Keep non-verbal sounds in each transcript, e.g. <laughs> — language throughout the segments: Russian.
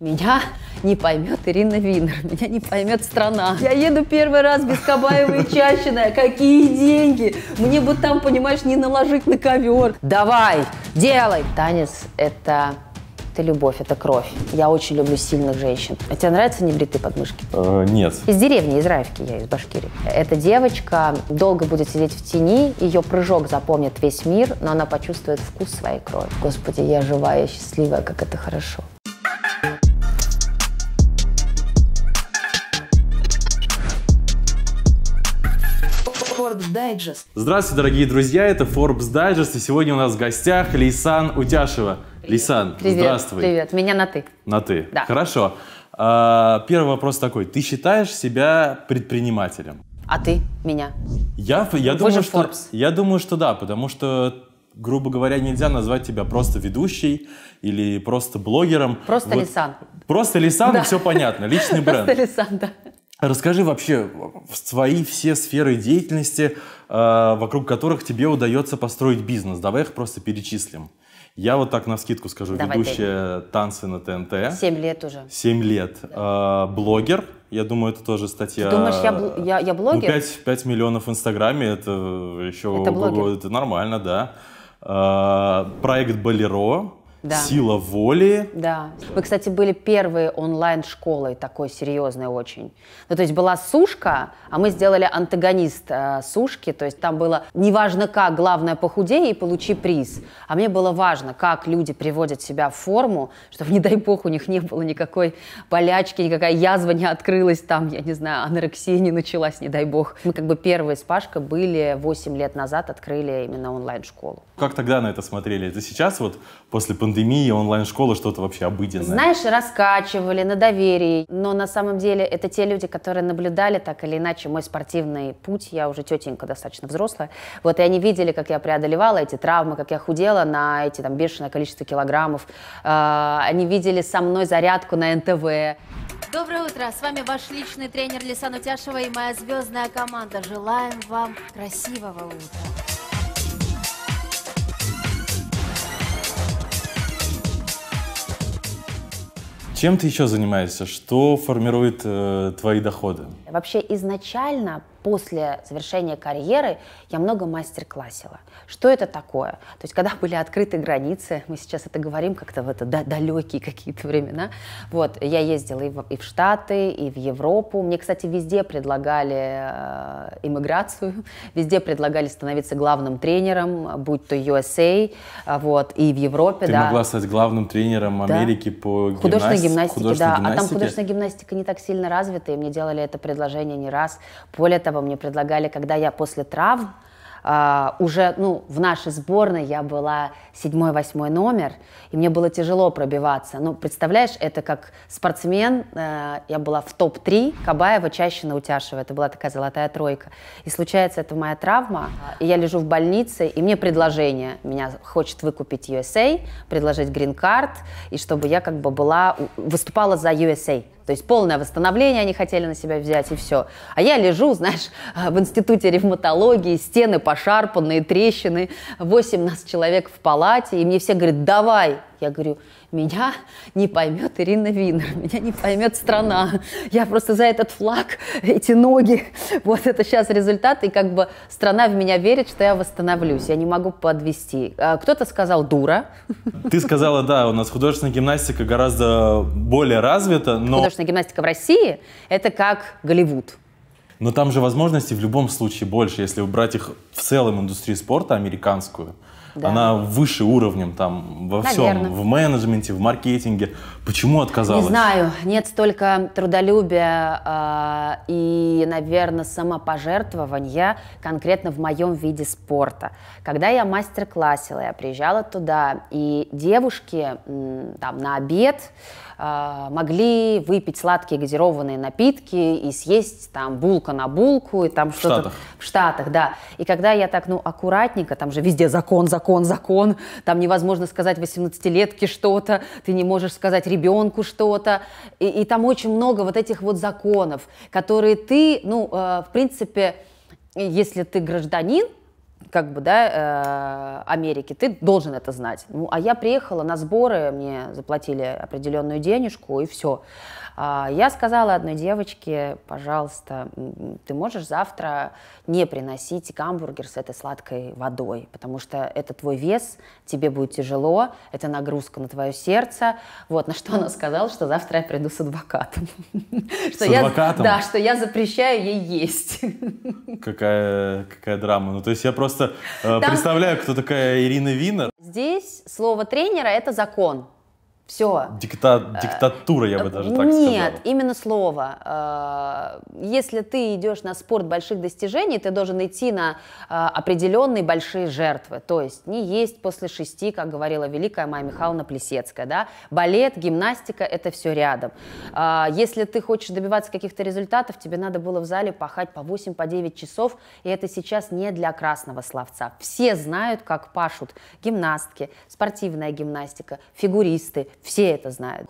Меня не поймет Ирина Винер, меня не поймет страна. Я еду первый раз без Кабаева и Чащина. Какие деньги? Мне бы там, понимаешь, не наложить на ковер. Давай, делай. Танец – это это любовь, это кровь. Я очень люблю сильных женщин. А тебе нравятся небритые подмышки? Э, нет. Из деревни, из Раевки я, из Башкирии. Эта девочка долго будет сидеть в тени, ее прыжок запомнит весь мир, но она почувствует вкус своей крови. Господи, я живая, счастливая, как это хорошо. Forbes Digest. Здравствуйте, дорогие друзья, это Forbes Digest, и сегодня у нас в гостях Лисан Утяшева. Привет. Лейсан, привет, здравствуй. Привет, меня на «ты». На «ты», да. хорошо. А, первый вопрос такой, ты считаешь себя предпринимателем? А ты меня? Я, я, думаю, что, я думаю, что да, потому что грубо говоря, нельзя назвать тебя просто ведущей или просто блогером. Просто вот. Лисан. Просто Лисан, да. и все понятно, личный <laughs> бренд. Просто Лисан, да. Расскажи вообще свои все сферы деятельности, э, вокруг которых тебе удается построить бизнес. Давай их просто перечислим. Я вот так на скидку скажу, Давай ведущая ты. танцы на ТНТ. Семь лет уже. Семь лет. Да. Э, блогер, я думаю, это тоже статья. Ты думаешь, я, я, я ну, блогер? Ну, 5, 5 миллионов в Инстаграме, это еще это, блогер. это нормально, да. Э, проект Болеро, да. сила воли. Да. Мы, кстати, были первые онлайн-школой такой серьезной очень. Ну, то есть была сушка, а мы сделали антагонист э, сушки, то есть там было неважно как, главное похудей и получи приз. А мне было важно, как люди приводят себя в форму, чтобы, <laughs> не дай бог, у них не было никакой болячки, никакая язва не открылась там, я не знаю, анорексия не началась, не дай бог. Мы как бы первые с Пашкой были 8 лет назад, открыли именно онлайн-школу. Как тогда на это смотрели? Это сейчас вот после пандемии пандемии онлайн-школа что-то вообще обыденное. Знаешь, раскачивали на доверии, но на самом деле это те люди, которые наблюдали так или иначе мой спортивный путь, я уже тетенька достаточно взрослая, вот, и они видели, как я преодолевала эти травмы, как я худела на эти там бешеное количество килограммов, а, они видели со мной зарядку на НТВ. Доброе утро! С вами ваш личный тренер Лисан Утяшева и моя звездная команда. Желаем вам красивого утра! Чем ты еще занимаешься? Что формирует э, твои доходы? Вообще изначально после завершения карьеры я много мастер-классила. Что это такое? То есть, когда были открыты границы, мы сейчас это говорим как-то в это далекие какие-то времена, вот, я ездила и в, и в Штаты, и в Европу. Мне, кстати, везде предлагали э, иммиграцию, везде предлагали становиться главным тренером, будь то USA, э, вот, и в Европе, Ты да. могла стать главным тренером Америки да. по гимнастике? Художественной гимнастике, да. Гимнастике. А там художественная гимнастика не так сильно развита, и мне делали это предложение не раз. Более этого мне предлагали, когда я после травм Uh, уже ну, в нашей сборной я была седьмой-восьмой номер, и мне было тяжело пробиваться. Ну, представляешь, это как спортсмен, uh, я была в топ-3, Кабаева, Чащина, Утяшева, это была такая золотая тройка. И случается, это моя травма, и я лежу в больнице, и мне предложение, меня хочет выкупить USA, предложить грин-карт, и чтобы я как бы была, выступала за USA. То есть полное восстановление они хотели на себя взять, и все. А я лежу, <laughs> знаешь, в институте ревматологии, стены пошарпанные, трещины, 8 нас человек в палате, и мне все говорят, давай, я говорю, меня не поймет Ирина Винер, меня не поймет страна. Я просто за этот флаг, эти ноги, вот это сейчас результат, и как бы страна в меня верит, что я восстановлюсь, я не могу подвести. А кто-то сказал дура. Ты сказала, да, у нас художественная гимнастика гораздо более развита, но... Художественная гимнастика в России – это как Голливуд. Но там же возможностей в любом случае больше, если убрать их в целом индустрии спорта американскую – да. она выше уровнем там во Наверное. всем, в менеджменте, в маркетинге. Почему отказалась? Не знаю, нет столько трудолюбия э, и, наверное, самопожертвования конкретно в моем виде спорта. Когда я мастер-классила, я приезжала туда, и девушки там на обед Э, могли выпить сладкие газированные напитки и съесть там булка на булку и там что-то в Штатах, да. И когда я так, ну, аккуратненько, там же везде закон, закон, закон, там невозможно сказать 18-летке что-то, ты не можешь сказать ребенку что-то, и, и там очень много вот этих вот законов, которые ты, ну, э, в принципе, если ты гражданин, как бы, да, э, Америки, ты должен это знать. Ну, а я приехала на сборы, мне заплатили определенную денежку, и все. А я сказала одной девочке, пожалуйста, ты можешь завтра не приносить гамбургер с этой сладкой водой, потому что это твой вес, тебе будет тяжело, это нагрузка на твое сердце. Вот, на что она сказала, что завтра я приду с адвокатом. С адвокатом? Да, что я запрещаю ей есть. Какая, какая драма. Ну, то есть я просто просто э, представляю, кто такая Ирина Винер. Здесь слово тренера это закон. Все. Дикта, э, диктатура, я бы даже так Нет, сказала. Нет, именно слово. Э, если ты идешь на спорт больших достижений, ты должен идти на э, определенные большие жертвы. То есть не есть после шести, как говорила великая Майя Михайловна Плесецкая. Да? Балет, гимнастика – это все рядом. Если ты хочешь добиваться каких-то результатов, тебе надо было в зале пахать по 8-9 по 9 часов, и это сейчас не для красного словца. Все знают, как пашут гимнастки, спортивная гимнастика, фигуристы, все это знают.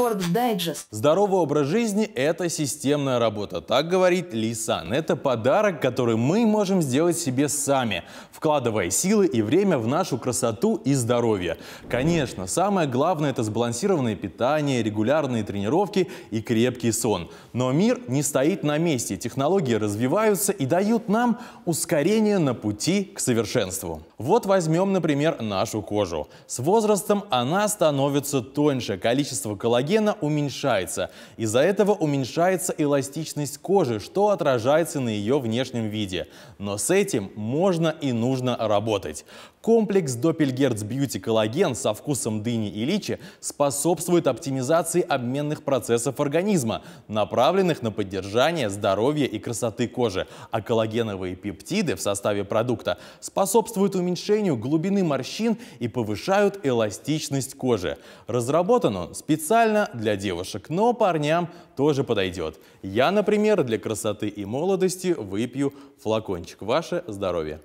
Forbes Digest. Здоровый образ жизни – это системная работа, так говорит Лисан. Это подарок, который мы можем сделать себе сами, вкладывая силы и время в нашу красоту и здоровье. Конечно, самое главное – это сбалансированное питание, регулярные тренировки и крепкий сон. Но мир не стоит на месте, технологии развиваются и дают нам ускорение на пути к совершенству. Вот возьмем, например, нашу кожу. С возрастом она становится тоньше, количество коллагена коллагена уменьшается. Из-за этого уменьшается эластичность кожи, что отражается на ее внешнем виде. Но с этим можно и нужно работать. Комплекс Doppelgerz Beauty Коллаген со вкусом дыни и личи способствует оптимизации обменных процессов организма, направленных на поддержание здоровья и красоты кожи, а коллагеновые пептиды в составе продукта способствуют уменьшению глубины морщин и повышают эластичность кожи. Разработан он специально для девушек, но парням тоже подойдет. Я, например, для красоты и молодости выпью флакончик. Ваше здоровье!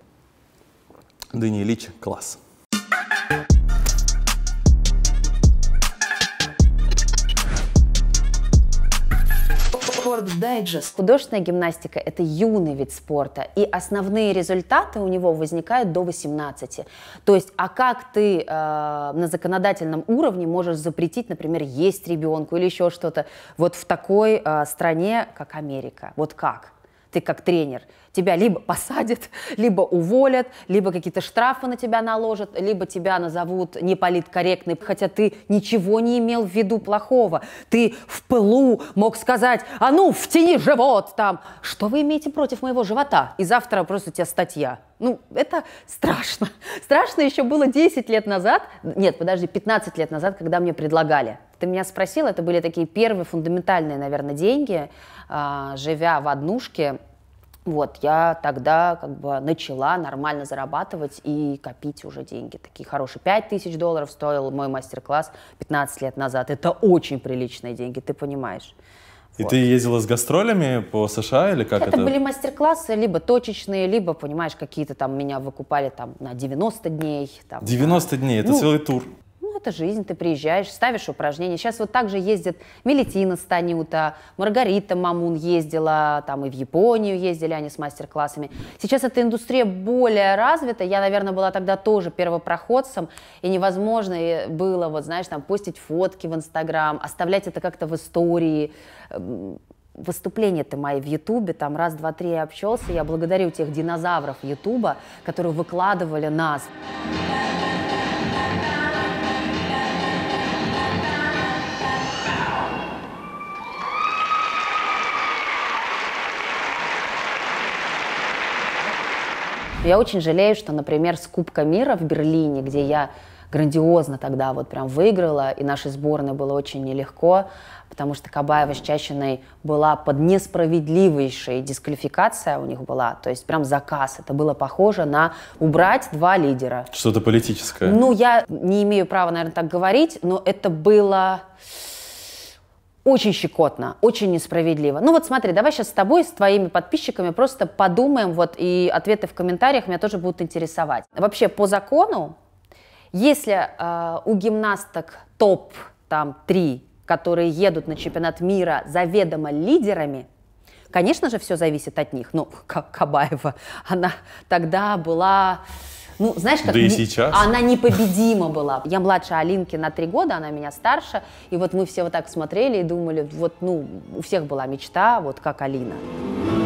Дани Ильич класс. Forbes Digest. Художественная гимнастика – это юный вид спорта, и основные результаты у него возникают до 18. То есть, а как ты э, на законодательном уровне можешь запретить, например, есть ребенку или еще что-то, вот в такой э, стране, как Америка? Вот как? ты как тренер. Тебя либо посадят, <laughs> либо уволят, либо какие-то штрафы на тебя наложат, либо тебя назовут неполиткорректный, хотя ты ничего не имел в виду плохого. Ты в пылу мог сказать, а ну, втяни живот там. Что вы имеете против моего живота? И завтра просто у тебя статья. Ну, это страшно. <laughs> Страшно еще было 10 лет назад, нет, подожди, 15 лет назад, когда мне предлагали. Ты меня спросил, это были такие первые фундаментальные, наверное, деньги, а, живя в однушке, вот, я тогда как бы начала нормально зарабатывать и копить уже деньги. Такие хорошие. 5 тысяч долларов стоил мой мастер-класс 15 лет назад. Это очень приличные деньги, ты понимаешь. И вот. ты ездила с гастролями по США или как это? Это были мастер-классы, либо точечные, либо, понимаешь, какие-то там меня выкупали там на 90 дней. Там, 90 да. дней, это ну, целый тур это жизнь, ты приезжаешь, ставишь упражнения. Сейчас вот так же ездит Мелетина Станюта, Маргарита Мамун ездила, там и в Японию ездили они с мастер-классами. Сейчас эта индустрия более развита, я, наверное, была тогда тоже первопроходцем, и невозможно э, было, вот знаешь, там, постить фотки в Инстаграм, оставлять это как-то в истории, эм, выступления-то мои в Ютубе, там раз, два, три я общался, я благодарю тех динозавров Ютуба, которые выкладывали нас. Я очень жалею, что, например, с Кубка мира в Берлине, где я грандиозно тогда вот прям выиграла, и нашей сборной было очень нелегко, потому что Кабаева с Чащиной была под несправедливейшей дисквалификацией у них была, то есть прям заказ. Это было похоже на убрать два лидера. Что-то политическое. Ну, я не имею права, наверное, так говорить, но это было очень щекотно, очень несправедливо. Ну вот смотри, давай сейчас с тобой, с твоими подписчиками просто подумаем, вот и ответы в комментариях меня тоже будут интересовать. Вообще по закону, если э, у гимнасток топ там три, которые едут на чемпионат мира заведомо лидерами, конечно же, все зависит от них. Ну, как <laughs> Кабаева, она тогда была ну, знаешь, как... Да и сейчас. Она непобедима была. Я младше Алинки на три года, она меня старше. И вот мы все вот так смотрели и думали, вот, ну, у всех была мечта, вот как Алина. Алина.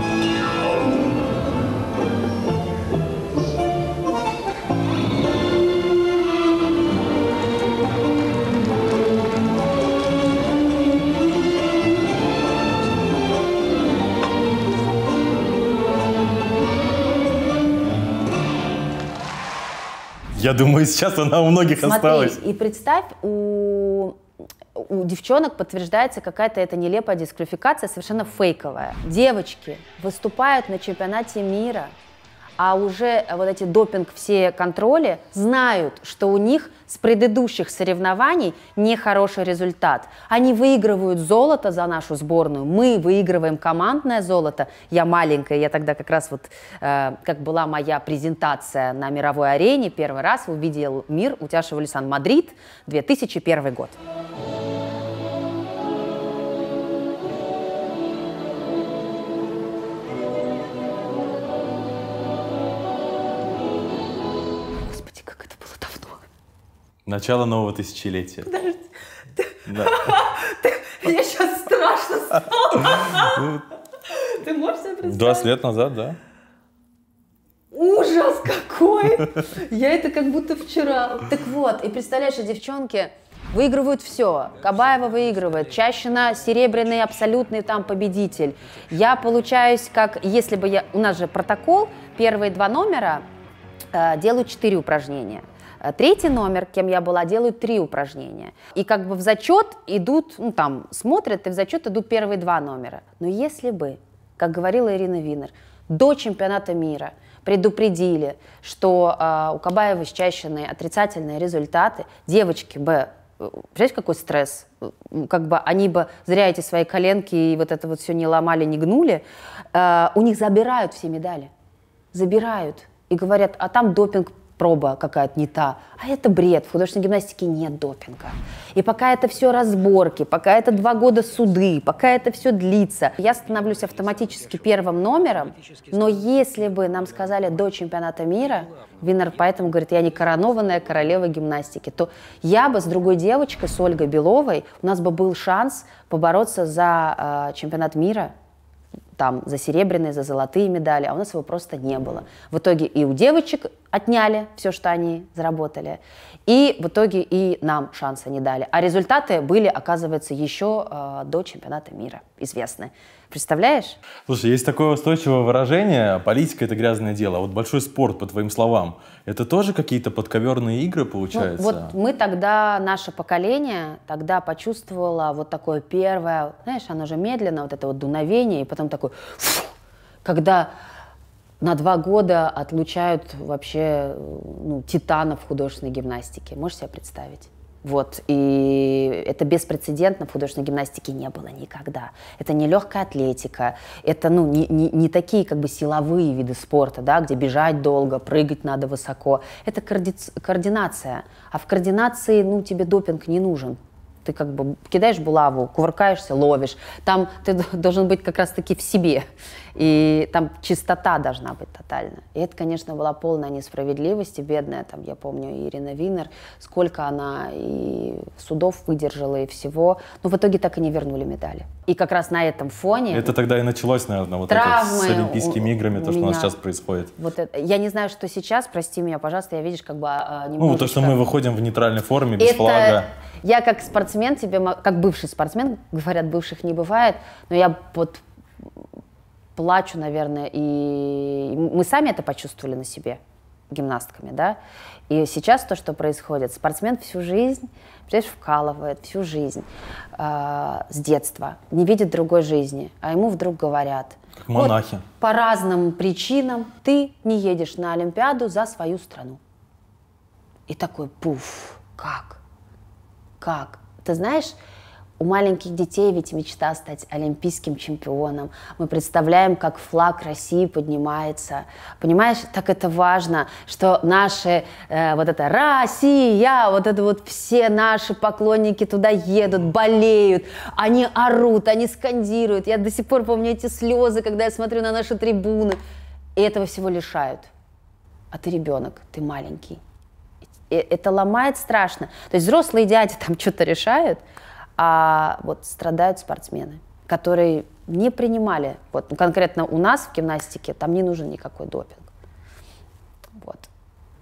Я думаю, сейчас она у многих Смотри, осталась. И представь, у у девчонок подтверждается какая-то эта нелепая дисквалификация, совершенно фейковая. Девочки выступают на чемпионате мира а уже э, вот эти допинг все контроли знают, что у них с предыдущих соревнований нехороший результат. Они выигрывают золото за нашу сборную, мы выигрываем командное золото. Я маленькая, я тогда как раз вот, э, как была моя презентация на мировой арене, первый раз увидел мир, утяшивали Сан-Мадрид, 2001 год. Начало нового тысячелетия. Подожди. Да. <laughs> Мне сейчас страшно стало. <laughs> Ты можешь себе представить? 20 лет назад, да. Ужас какой! Я это как будто вчера. Так вот, и представляешь, а девчонки выигрывают все. Кабаева выигрывает. Чащина серебряный абсолютный там победитель. Я получаюсь как, если бы я... У нас же протокол, первые два номера э, делаю четыре упражнения – Э, третий номер, кем я была, делают три упражнения. И как бы в зачет идут, ну там, смотрят, и в зачет идут первые два номера. Но если бы, как говорила Ирина Винер, до чемпионата мира предупредили, что э, у Кабаева с отрицательные результаты, девочки бы э, Представляете, какой стресс? Как бы они бы зря эти свои коленки и вот это вот все не ломали, не гнули. Э, у них забирают все медали. Забирают. И говорят, а там допинг проба какая-то не та. А это бред, в художественной гимнастике нет допинга. И пока это все разборки, пока это два года суды, пока это все длится, я становлюсь автоматически первым номером, но если бы нам сказали до чемпионата мира, Винер поэтому говорит, я не коронованная королева гимнастики, то я бы с другой девочкой, с Ольгой Беловой, у нас бы был шанс побороться за э, чемпионат мира там за серебряные, за золотые медали, а у нас его просто не было. В итоге и у девочек отняли все, что они заработали, и в итоге и нам шанса не дали. А результаты были, оказывается, еще э, до чемпионата мира известны. Представляешь? Слушай, есть такое устойчивое выражение «политика – это грязное дело». Вот большой спорт, по твоим словам, это тоже какие-то подковерные игры, получаются. Ну, вот мы тогда, наше поколение, тогда почувствовало вот такое первое, знаешь, оно же медленно, вот это вот дуновение, и потом такое фу, когда на два года отлучают вообще ну, титанов художественной гимнастики. Можешь себе представить? Вот, и это беспрецедентно в художественной гимнастике не было никогда. Это не легкая атлетика, это, ну, не, не, не такие, как бы, силовые виды спорта, да, где бежать долго, прыгать надо высоко. Это коорди координация. А в координации, ну, тебе допинг не нужен. Ты как бы кидаешь булаву, кувыркаешься, ловишь. Там ты должен быть как раз-таки в себе. И там чистота должна быть тотальна. И это, конечно, была полная несправедливость. И бедная, там, я помню, Ирина Винер, сколько она и судов выдержала, и всего. Но в итоге так и не вернули медали. И как раз на этом фоне... Это тогда и началось, наверное, вот травмы это с Олимпийскими у, играми, то, что у нас сейчас происходит. Вот это, я не знаю, что сейчас, прости меня, пожалуйста, я, видишь, как бы а, а, немножечко... Ну, то, что мы выходим в нейтральной форме, без это... флага. Я как спортсмен тебе, как бывший спортсмен, говорят, бывших не бывает, но я вот плачу, наверное, и мы сами это почувствовали на себе гимнастками, да. И сейчас то, что происходит, спортсмен всю жизнь, представляешь, вкалывает всю жизнь э, с детства, не видит другой жизни, а ему вдруг говорят. Как монахи. Вот, по разным причинам ты не едешь на Олимпиаду за свою страну. И такой, пуф, как? Как? Ты знаешь, у маленьких детей ведь мечта стать олимпийским чемпионом. Мы представляем, как флаг России поднимается. Понимаешь, так это важно, что наши, э, вот это Россия, вот это вот все наши поклонники туда едут, болеют, они орут, они скандируют. Я до сих пор помню эти слезы, когда я смотрю на наши трибуны. И этого всего лишают. А ты ребенок, ты маленький. И это ломает страшно. То есть взрослые дяди там что-то решают, а вот страдают спортсмены, которые не принимали, вот конкретно у нас в гимнастике там не нужен никакой допинг. Вот.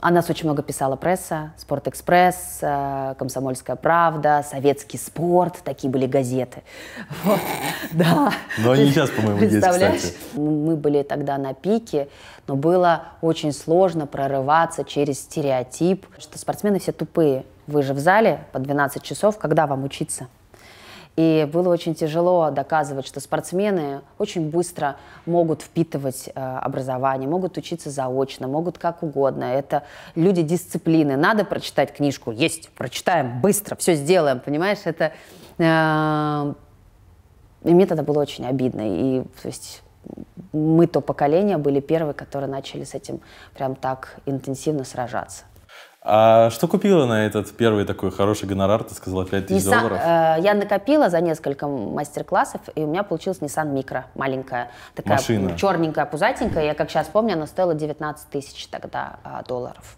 О а нас очень много писала пресса, «Спортэкспресс», э, «Комсомольская правда», «Советский спорт», такие были газеты. <laughs> да. Но ну, они сейчас, по-моему, представляешь. Ну, мы были тогда на пике, но было очень сложно прорываться через стереотип, что спортсмены все тупые. Вы же в зале по 12 часов, когда вам учиться? И было очень тяжело доказывать, что спортсмены очень быстро могут впитывать э, образование, могут учиться заочно, могут как угодно. Это люди дисциплины. Надо прочитать книжку? Есть, прочитаем, быстро, все сделаем, понимаешь? Это... Э, и мне тогда было очень обидно. И, то есть, мы то поколение были первые, которые начали с этим прям так интенсивно сражаться. А что купила на этот первый такой хороший гонорар? Ты сказала 5 тысяч Nissan, долларов. Э, я накопила за несколько мастер-классов, и у меня получилась Nissan Micro, маленькая. Такая Машина. черненькая, пузатенькая. Я, как сейчас помню, она стоила 19 тысяч тогда э, долларов.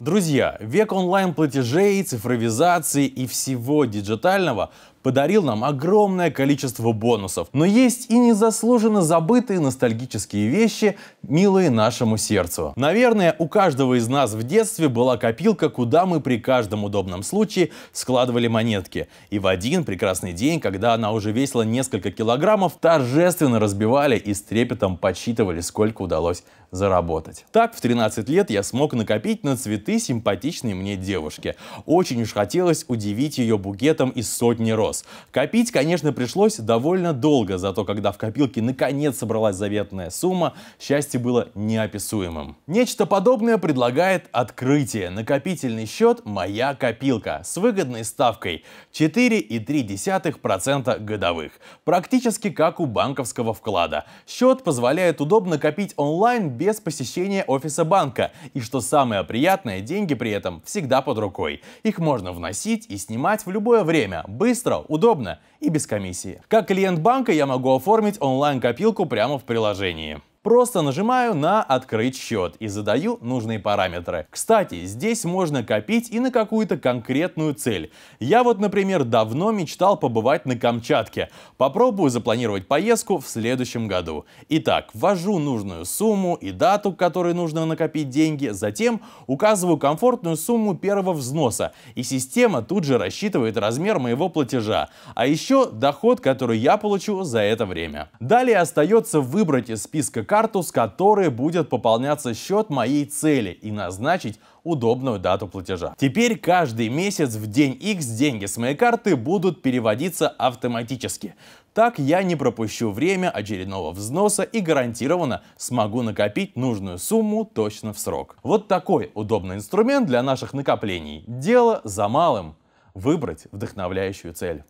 Друзья, век онлайн-платежей, цифровизации и всего диджитального подарил нам огромное количество бонусов. Но есть и незаслуженно забытые ностальгические вещи, милые нашему сердцу. Наверное, у каждого из нас в детстве была копилка, куда мы при каждом удобном случае складывали монетки. И в один прекрасный день, когда она уже весила несколько килограммов, торжественно разбивали и с трепетом подсчитывали, сколько удалось заработать. Так, в 13 лет я смог накопить на цветы симпатичной мне девушке. Очень уж хотелось удивить ее букетом из сотни роз голос. Копить, конечно, пришлось довольно долго, зато когда в копилке наконец собралась заветная сумма, счастье было неописуемым. Нечто подобное предлагает открытие. Накопительный счет «Моя копилка» с выгодной ставкой 4,3% годовых. Практически как у банковского вклада. Счет позволяет удобно копить онлайн без посещения офиса банка. И что самое приятное, деньги при этом всегда под рукой. Их можно вносить и снимать в любое время, быстро, удобно и без комиссии. Как клиент банка я могу оформить онлайн-копилку прямо в приложении. Просто нажимаю на «Открыть счет» и задаю нужные параметры. Кстати, здесь можно копить и на какую-то конкретную цель. Я вот, например, давно мечтал побывать на Камчатке. Попробую запланировать поездку в следующем году. Итак, ввожу нужную сумму и дату, к которой нужно накопить деньги, затем указываю комфортную сумму первого взноса, и система тут же рассчитывает размер моего платежа, а еще доход, который я получу за это время. Далее остается выбрать из списка карт карту, с которой будет пополняться счет моей цели и назначить удобную дату платежа. Теперь каждый месяц в день X деньги с моей карты будут переводиться автоматически. Так я не пропущу время очередного взноса и гарантированно смогу накопить нужную сумму точно в срок. Вот такой удобный инструмент для наших накоплений. Дело за малым. Выбрать вдохновляющую цель.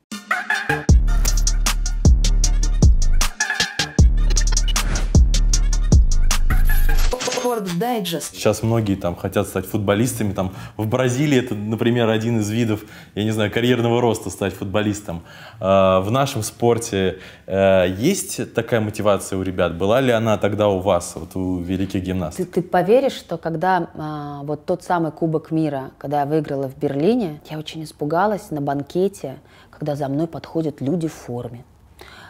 Sports Digest. Сейчас многие там хотят стать футболистами. Там, в Бразилии это, например, один из видов, я не знаю, карьерного роста стать футболистом. А, в нашем спорте э, есть такая мотивация у ребят? Была ли она тогда у вас, вот у великих гимнастов? Ты, ты поверишь, что когда а, вот тот самый Кубок мира, когда я выиграла в Берлине, я очень испугалась на банкете, когда за мной подходят люди в форме.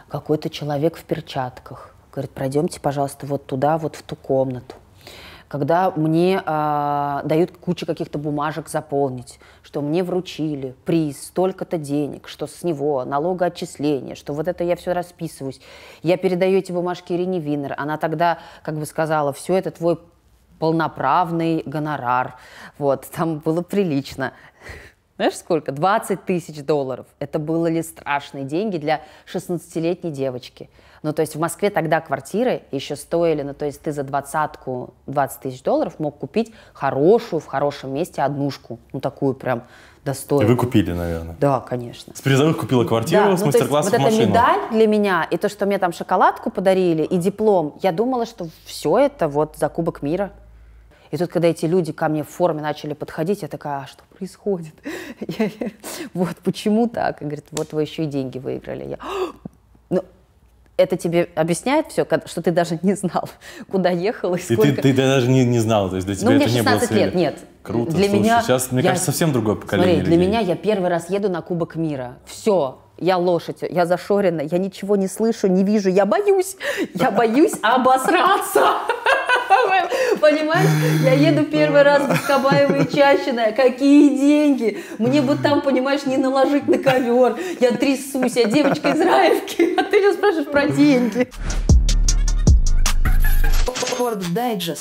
Какой-то человек в перчатках. Говорит, пройдемте, пожалуйста, вот туда, вот в ту комнату когда мне э, дают кучу каких-то бумажек заполнить, что мне вручили приз, столько-то денег, что с него налогоотчисление, что вот это я все расписываюсь. Я передаю эти бумажки Ирине Винер. Она тогда как бы сказала, все это твой полноправный гонорар. Вот, там было прилично. Знаешь, сколько? 20 тысяч долларов. Это было ли страшные деньги для 16-летней девочки? Ну, то есть в Москве тогда квартиры еще стоили, ну, то есть ты за двадцатку, 20 тысяч долларов мог купить хорошую, в хорошем месте однушку. Ну, такую прям достойную. И вы купили, наверное. Да, конечно. С призовых купила квартиру, да, с ну, мастер-классов вот машину. медаль для меня, и то, что мне там шоколадку подарили, и диплом, я думала, что все это вот за Кубок мира. И тут, когда эти люди ко мне в форме начали подходить, я такая, а что происходит? <laughs> вот почему так? И говорит, вот вы еще и деньги выиграли. Я, «А, это тебе объясняет все, что ты даже не знал, <laughs> куда ехал и сколько. И ты, ты даже не, не знал, то есть для ну, тебя ну, это не было Мне 16 лет, нет. Круто, для меня, сейчас, мне я, кажется, совсем другое поколение Смотри, людей. для меня я первый раз еду на Кубок мира. Все, я лошадь, я зашорена, я ничего не слышу, не вижу, я боюсь, я боюсь обосраться. <laughs> самым, понимаешь? Я еду первый раз в Кабаево и Чащино, какие деньги? Мне бы там, понимаешь, не наложить на ковер. Я трясусь, я девочка из Раевки, а ты меня спрашиваешь про деньги.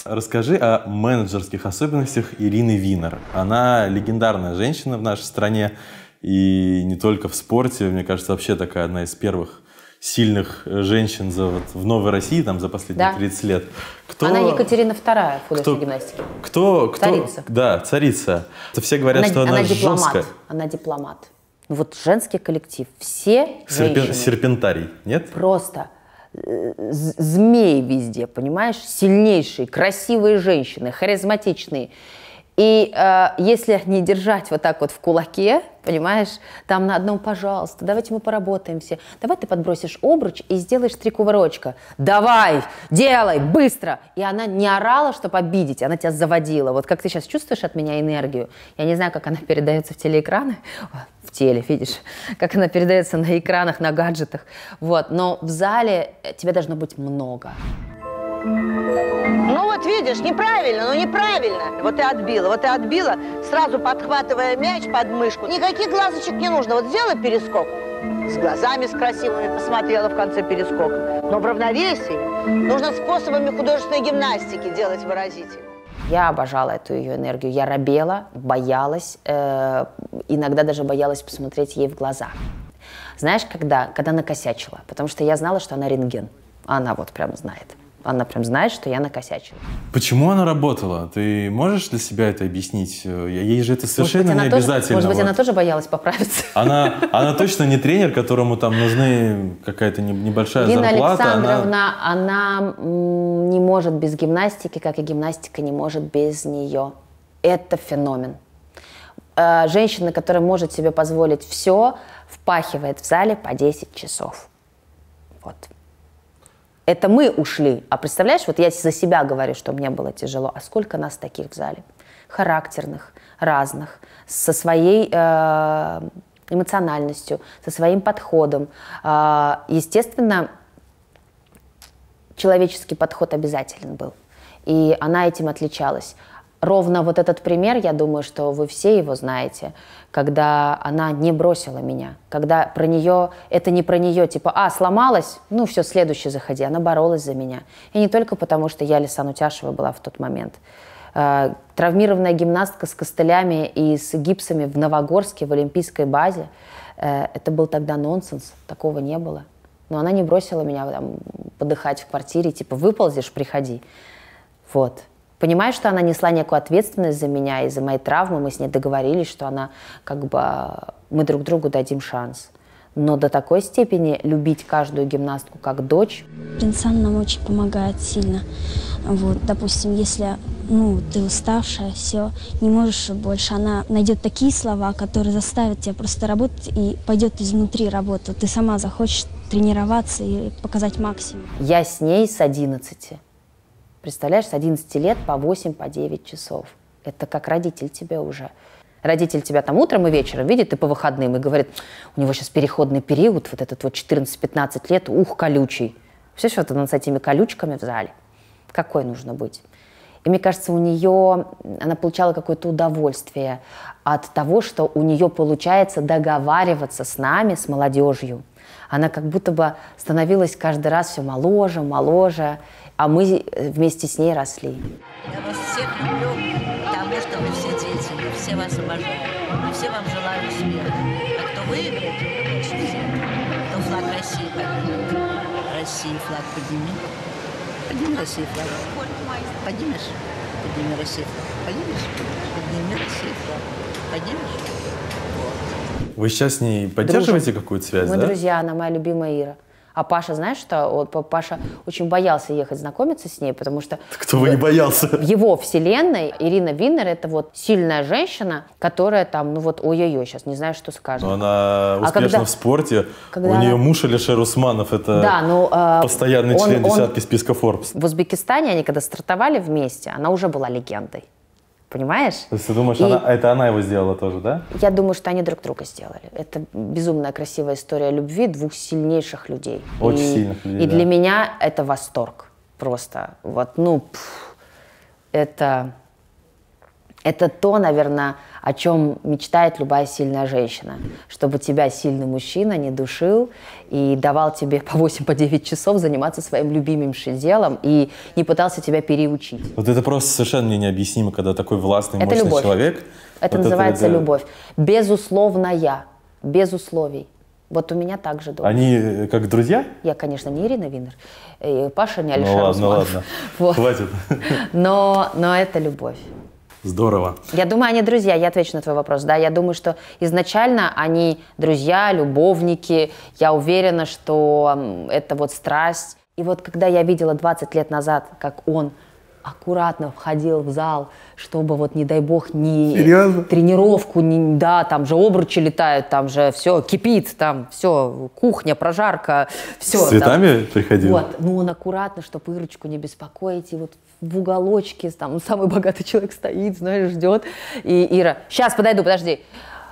Расскажи о менеджерских особенностях Ирины Винер. Она легендарная женщина в нашей стране, и не только в спорте, мне кажется, вообще такая одна из первых сильных э, женщин за, вот, в Новой России там, за последние да. 30 лет. Кто, Она Екатерина II в художественной гимнастике. Кто, кто, царица. Да, царица. все говорят, она, что она, она дипломат. Она ну дипломат. Вот женский коллектив. Все Серпен, женщины. Серпентарий, нет? Просто э, змеи везде, понимаешь? Сильнейшие, красивые женщины, харизматичные. И э, если не держать вот так вот в кулаке, понимаешь, там на одном, пожалуйста, давайте мы поработаем все. Давай ты подбросишь обруч и сделаешь три кувырочка. Давай, делай, быстро. И она не орала, чтобы обидеть, она тебя заводила. Вот как ты сейчас чувствуешь от меня энергию, я не знаю, как она передается в телеэкраны, в теле, видишь, как она передается на экранах, на гаджетах. Вот, но в зале э, тебя должно быть много. Ну вот видишь, неправильно, ну неправильно. Вот и отбила, вот и отбила, сразу подхватывая мяч под мышку. Никаких глазочек не нужно. Вот сделай перескок, с глазами с красивыми посмотрела в конце перескок. Но в равновесии нужно способами художественной гимнастики делать выразитель. Я обожала эту ее энергию. Я робела, боялась, э, иногда даже боялась посмотреть ей в глаза. Знаешь, когда? Когда накосячила. Потому что я знала, что она рентген. Она вот прям знает она прям знает, что я накосячила. Почему она работала? Ты можешь для себя это объяснить? Э, ей же это совершенно может быть, не обязательно. Тоже, может быть, вот. она тоже боялась поправиться. <laughs> Она, она точно не тренер, которому там нужны какая-то небольшая Лина зарплата. Александровна, она... она не может без гимнастики, как и гимнастика не может без нее. Это феномен. Э, женщина, которая может себе позволить все, впахивает в зале по 10 часов. Вот. Это мы ушли. А представляешь, вот я за себя говорю, что мне было тяжело. А сколько нас таких в зале? Характерных, разных, со своей э, эмоциональностью, со своим подходом. А, естественно, человеческий подход обязателен был. И она этим отличалась. Ровно вот этот пример, я думаю, что вы все его знаете, когда она не бросила меня, когда про нее, это не про нее, типа, а, сломалась, ну все, следующий заходи, она боролась за меня. И не только потому, что я Лисан Утяшева была в тот момент. А, травмированная гимнастка с костылями и с гипсами в Новогорске, в Олимпийской базе, э, это был тогда нонсенс, такого не было. Но она не бросила меня там, подыхать в квартире, типа, выползешь, приходи. Вот. Понимая, что она несла некую ответственность за меня и за мои травмы, мы с ней договорились, что она как бы мы друг другу дадим шанс. Но до такой степени любить каждую гимнастку как дочь. Пенсан нам очень помогает сильно. Вот, допустим, если ну, ты уставшая, все, не можешь больше, она найдет такие слова, которые заставят тебя просто работать и пойдет изнутри работа. Ты сама захочешь тренироваться и показать максимум. Я с ней с 11. Представляешь, с 11 лет по 8, по 9 часов. Это как родитель тебя уже. Родитель тебя там утром и вечером видит и по выходным и говорит, у него сейчас переходный период, вот этот вот 14-15 лет, ух, колючий. Все что-то над этими колючками в зале. Какой нужно быть? И мне кажется, у нее, она получала какое-то удовольствие от того, что у нее получается договариваться с нами, с молодежью. Она как будто бы становилась каждый раз все моложе, моложе а мы э, вместе с ней росли. Я вас всех люблю, потому что вы все дети, я все вас обожаю, мы все вам желаем успеха. А кто выиграет, лучше флаг России поднимет, России флаг подними. Подними Россию флаг. Поднимешь? Подними Россию флаг. Поднимешь? Подними Россию флаг. Поднимешь? Вот. Вы сейчас с ней поддерживаете какую-то связь, Мы да? друзья, она моя любимая Ира. А Паша, знаешь что? Вот Паша очень боялся ехать знакомиться с ней, потому что... Кто бы не боялся. В его вселенной Ирина Виннер — это вот сильная женщина, которая там, ну вот, ой-ой-ой, сейчас не знаю, что скажет. Но она а успешна а когда, в спорте. Когда... У нее муж Алишер Усманов — это да, ну, э, постоянный он, член он, десятки списка Forbes. В Узбекистане они когда стартовали вместе, она уже была легендой. Понимаешь? То есть ты думаешь, и... она, это она его сделала тоже, да? Я думаю, что они друг друга сделали. Это безумная красивая история любви двух сильнейших людей. Очень и, сильных людей. И да. для меня это восторг. Просто вот, ну, пфф, это, это то, наверное, о чем мечтает любая сильная женщина, чтобы тебя сильный мужчина не душил и давал тебе по 8-9 по 9 часов заниматься своим любимейшим делом и не пытался тебя переучить. Вот это просто совершенно мне необъяснимо, когда такой властный, это мощный любовь. человек. Это вот называется это, да. любовь. Безусловная, без условий. Вот у меня также дома. Они э, как друзья? Я, конечно, не Ирина Винер, и э, Паша не ну Алишер Ну ладно, Усманов. ладно, <laughs> вот. хватит. Но, но это любовь. Здорово. Я думаю, они друзья. Я отвечу на твой вопрос. Да, я думаю, что изначально они друзья, любовники. Я уверена, что это вот страсть. И вот когда я видела 20 лет назад, как он аккуратно входил в зал, чтобы вот, не дай бог, не Серьезно? тренировку, не, да, там же обручи летают, там же все кипит, там все, кухня, прожарка, все. С цветами там. приходил? Вот, ну он аккуратно, чтобы Ирочку не беспокоить, и вот в уголочке, там <laughs> самый богатый человек стоит, знаешь, ждет. И Ира, сейчас подойду, подожди.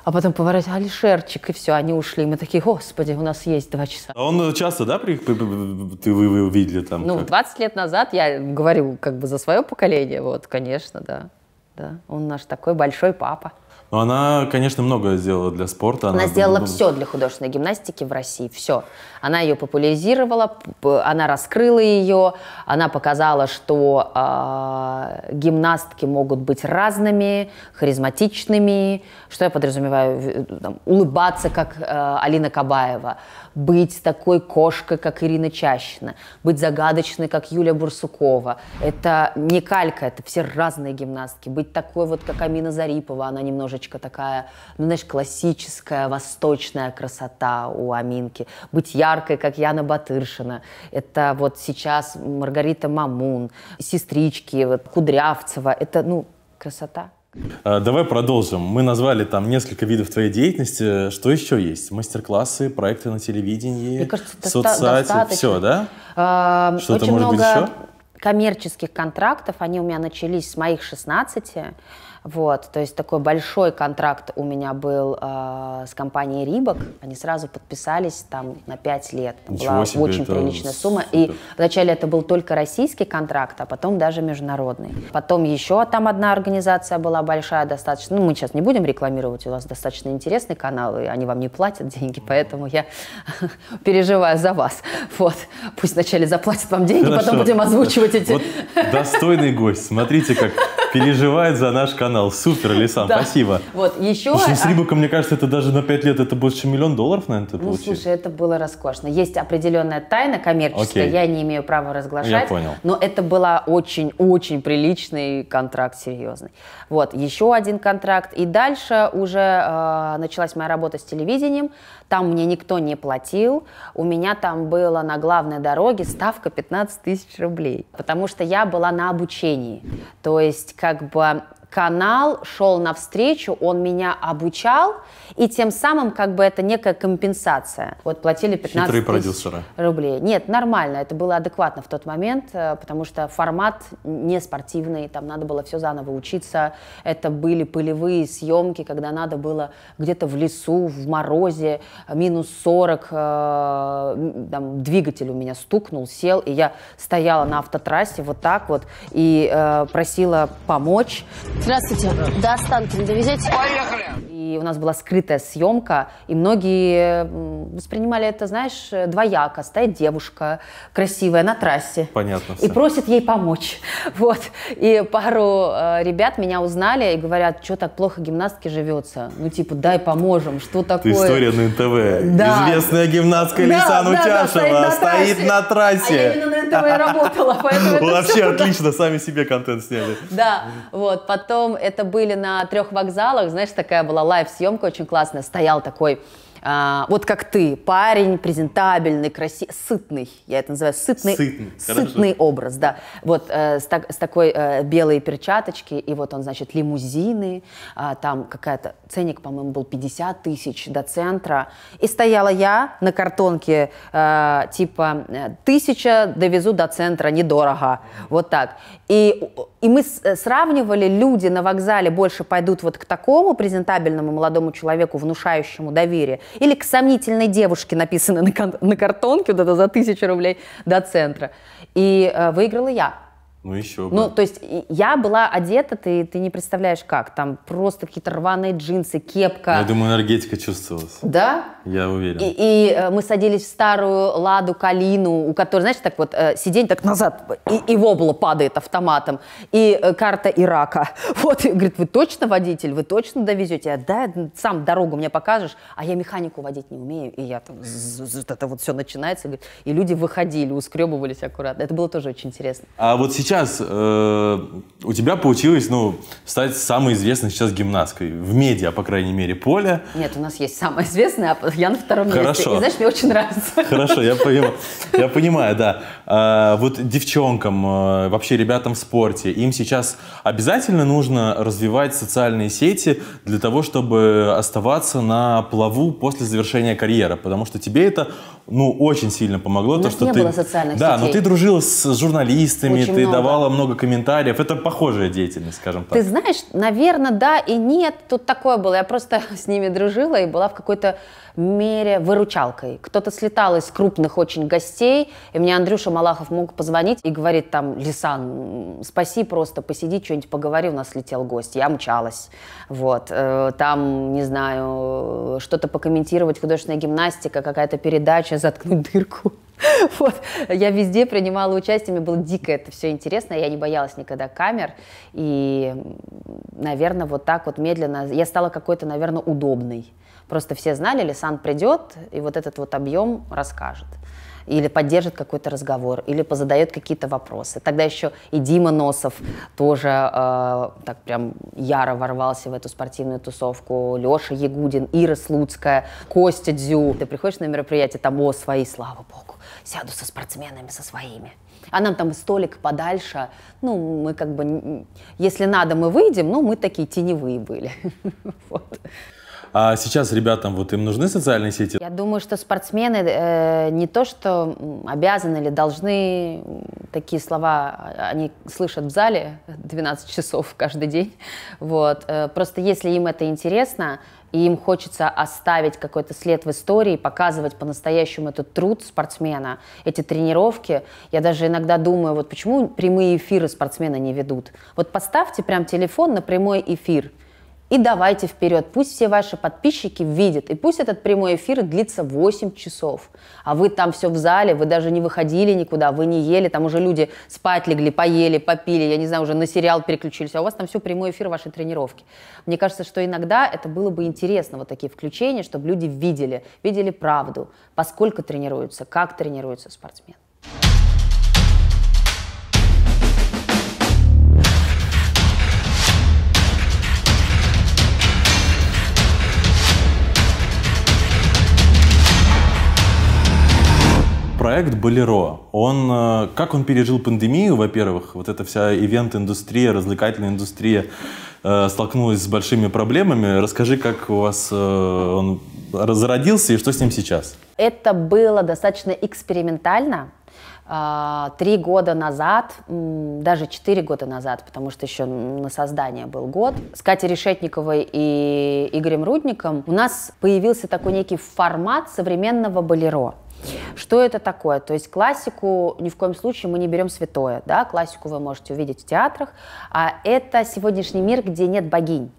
А потом поворачивать, Алишерчик, и все, они ушли. Мы такие, господи, у нас есть два часа. А он часто, да, при, при, при, ты вы, вы увидели там? Ну, как? 20 лет назад, я говорю как бы за свое поколение, вот, конечно, да. да. Он наш такой большой папа. Но она, конечно, многое сделала для спорта. Она, она сделала думала... все для художественной гимнастики в России, все. Она ее популяризировала, она раскрыла ее, она показала, что э, гимнастки могут быть разными, харизматичными, что я подразумеваю, там, улыбаться, как э, Алина Кабаева, быть такой кошкой, как Ирина Чащина, быть загадочной, как Юлия Бурсукова. Это не калька, это все разные гимнастки. Быть такой вот, как Амина Зарипова, она немножечко такая, ну, знаешь, классическая восточная красота у Аминки. Быть яркой, как Яна Батыршина. Это вот сейчас Маргарита Мамун, сестрички, вот Кудрявцева. Это, ну, красота. А, давай продолжим. Мы назвали там несколько видов твоей деятельности. Что еще есть? Мастер-классы, проекты на телевидении, Мне кажется, соцсети, все, да? А, Что-то может много... быть еще? коммерческих контрактов, они у меня начались с моих 16. Вот, то есть такой большой контракт у меня был э, с компанией Рибок. Они сразу подписались там на 5 лет. Там была себе, очень приличная сумма. Супер. И вначале это был только российский контракт, а потом даже международный. Потом еще там одна организация была большая достаточно. Ну, мы сейчас не будем рекламировать, у вас достаточно интересный канал, и они вам не платят деньги, поэтому я <laughs> переживаю за вас. Вот, пусть вначале заплатят вам деньги, Хорошо. потом будем озвучивать эти... Вот достойный гость, смотрите, как переживает за наш канал канал. Супер, Лисан, да. спасибо. Вот, еще... Слушай, с Рибаком, мне кажется, это даже на 5 лет, это больше, чем миллион долларов, наверное, ты получил. Ну, слушай, это было роскошно. Есть определенная тайна коммерческая, Окей. я не имею права разглашать. Я понял. Но это была очень-очень приличный контракт, серьезный. Вот, еще один контракт. И дальше уже э, началась моя работа с телевидением. Там мне никто не платил. У меня там было на главной дороге ставка 15 тысяч рублей, потому что я была на обучении. То есть, как бы канал шел навстречу, он меня обучал, и тем самым как бы это некая компенсация. Вот платили 15 Хитрые продюсеры. рублей. Нет, нормально, это было адекватно в тот момент, э, потому что формат не спортивный, там надо было все заново учиться, это были пылевые съемки, когда надо было где-то в лесу, в морозе, минус 40, э, там, двигатель у меня стукнул, сел, и я стояла на автотрассе вот так вот и э, просила помочь. Здравствуйте. Да, До Останкина довезете? Поехали и у нас была скрытая съемка, и многие воспринимали это, знаешь, двояко. Стоит девушка красивая на трассе. Понятно. Все. И просит ей помочь. <laughs> Вот. И пару э, ребят меня узнали и говорят, что так плохо гимнастке живется. Ну, типа, дай поможем, что такое. Это история на НТВ. Да. Известная гимнастка да, Лиса да, Нутяшева да, стоит, на, стоит трассе. на трассе. А я именно на НТВ <laughs> работала, поэтому Вообще отлично, сами себе контент сняли. Да, вот. Потом это были на трех вокзалах, знаешь, такая была лайв-съемка очень классная. Стоял такой а, вот как ты, парень, презентабельный, красивый, сытный, я это называю, сытный, сытный, сытный образ, да, вот э, с, так, с такой э, белой перчаточки, и вот он, значит, лимузины, э, там какая-то, ценник, по-моему, был 50 тысяч до центра, и стояла я на картонке, э, типа, тысяча довезу до центра, недорого, вот так, и и мы э, сравнивали, люди на вокзале больше пойдут вот к такому презентабельному молодому человеку, внушающему доверие, или к сомнительной девушке, написанной на, кон- на картонке вот это за тысячу рублей до центра. И э, выиграла я. Ну, еще бы. Ну, то есть я была одета, ты, ты не представляешь как. Там просто какие-то рваные джинсы, кепка. Я думаю, энергетика чувствовалась. Да? Я уверен. И, и э, мы садились в старую «Ладу», «Калину», у которой, знаешь, так вот э, сиденье так назад, и, и в обло падает автоматом. И э, карта Ирака. <laughs> Вот, и говорит, вы точно водитель? Вы точно довезете? Я, да, ну, сам дорогу мне покажешь, а я механику водить не умею. И я там, это вот все начинается. И люди выходили, ускребывались аккуратно. Это было тоже очень интересно. А вот сейчас сейчас э, у тебя получилось, ну, стать самой известной сейчас гимнасткой в медиа, по крайней мере, поле. Нет, у нас есть самая известная, а я на втором Хорошо. месте. И знаешь, мне очень нравится. Хорошо, я понимаю, я понимаю, да. А, вот девчонкам, э, вообще ребятам в спорте, им сейчас обязательно нужно развивать социальные сети для того, чтобы оставаться на плаву после завершения карьеры, потому что тебе это ну, очень сильно помогло. У то, что не ты... было социальных Да, сетей. но ты дружила с журналистами, очень ты много. давала много комментариев. Это похожая деятельность, скажем так. Ты знаешь, наверное, да и нет. Тут такое было. Я просто <laughs> с ними дружила и была в какой-то мере выручалкой. Кто-то слетал из крупных очень гостей, и мне Андрюша Малахов мог позвонить и говорить там, Лисан, спаси просто, посиди, что-нибудь поговори, у нас слетел гость. Я мчалась. Вот. Э, там, не знаю, что-то покомментировать, художественная гимнастика, какая-то передача, задача заткнуть дырку. <laughs> Вот. Я везде принимала участие, мне было дико это все интересно, я не боялась никогда камер, и, наверное, вот так вот медленно, я стала какой-то, наверное, удобной. Просто все знали, Лисан придет, и вот этот вот объем расскажет или поддержит какой-то разговор, или позадает какие-то вопросы. Тогда еще и Дима Носов тоже э, так прям яро ворвался в эту спортивную тусовку, Леша Ягудин, Ира Слуцкая, Костя Дзю. Ты приходишь на мероприятие, там, о, свои, слава богу, сяду со спортсменами, со своими. А нам там столик подальше, ну, мы как бы, если надо, мы выйдем, но мы такие теневые были. <laughs> Вот. А сейчас ребятам вот им нужны социальные сети? Я думаю, что спортсмены э, не то, что обязаны или должны, такие слова а, они слышат в зале 12 <laughs> часов каждый день. Вот. Э, просто если им это интересно, и им хочется оставить какой-то след в истории, показывать по-настоящему этот труд спортсмена, эти тренировки. Я даже иногда думаю, вот почему прямые эфиры спортсмена не ведут. Вот поставьте прям телефон на прямой эфир – и давайте вперед, пусть все ваши подписчики видят, и пусть этот прямой эфир длится 8 часов. А вы там все в зале, вы даже не выходили никуда, вы не ели, там уже люди спать легли, поели, попили, я не знаю, уже на сериал переключились, а у вас там все прямой эфир вашей тренировки. Мне кажется, что иногда это было бы интересно, вот такие включения, чтобы люди видели, видели правду, поскольку тренируются, как тренируется спортсмен. проект Болеро, он, э, как он пережил пандемию, во-первых, вот эта вся ивент-индустрия, развлекательная индустрия э, столкнулась с большими проблемами. Расскажи, как у вас э, он разродился и что с ним сейчас? Это было достаточно экспериментально. Три года назад, даже четыре года назад, потому что еще на создание был год, с Катей Решетниковой и Игорем Рудником у нас появился такой некий формат современного болеро. Что это такое? То есть классику ни в коем случае мы не берем святое, да, классику вы можете увидеть в театрах, а это сегодняшний мир, где нет богинь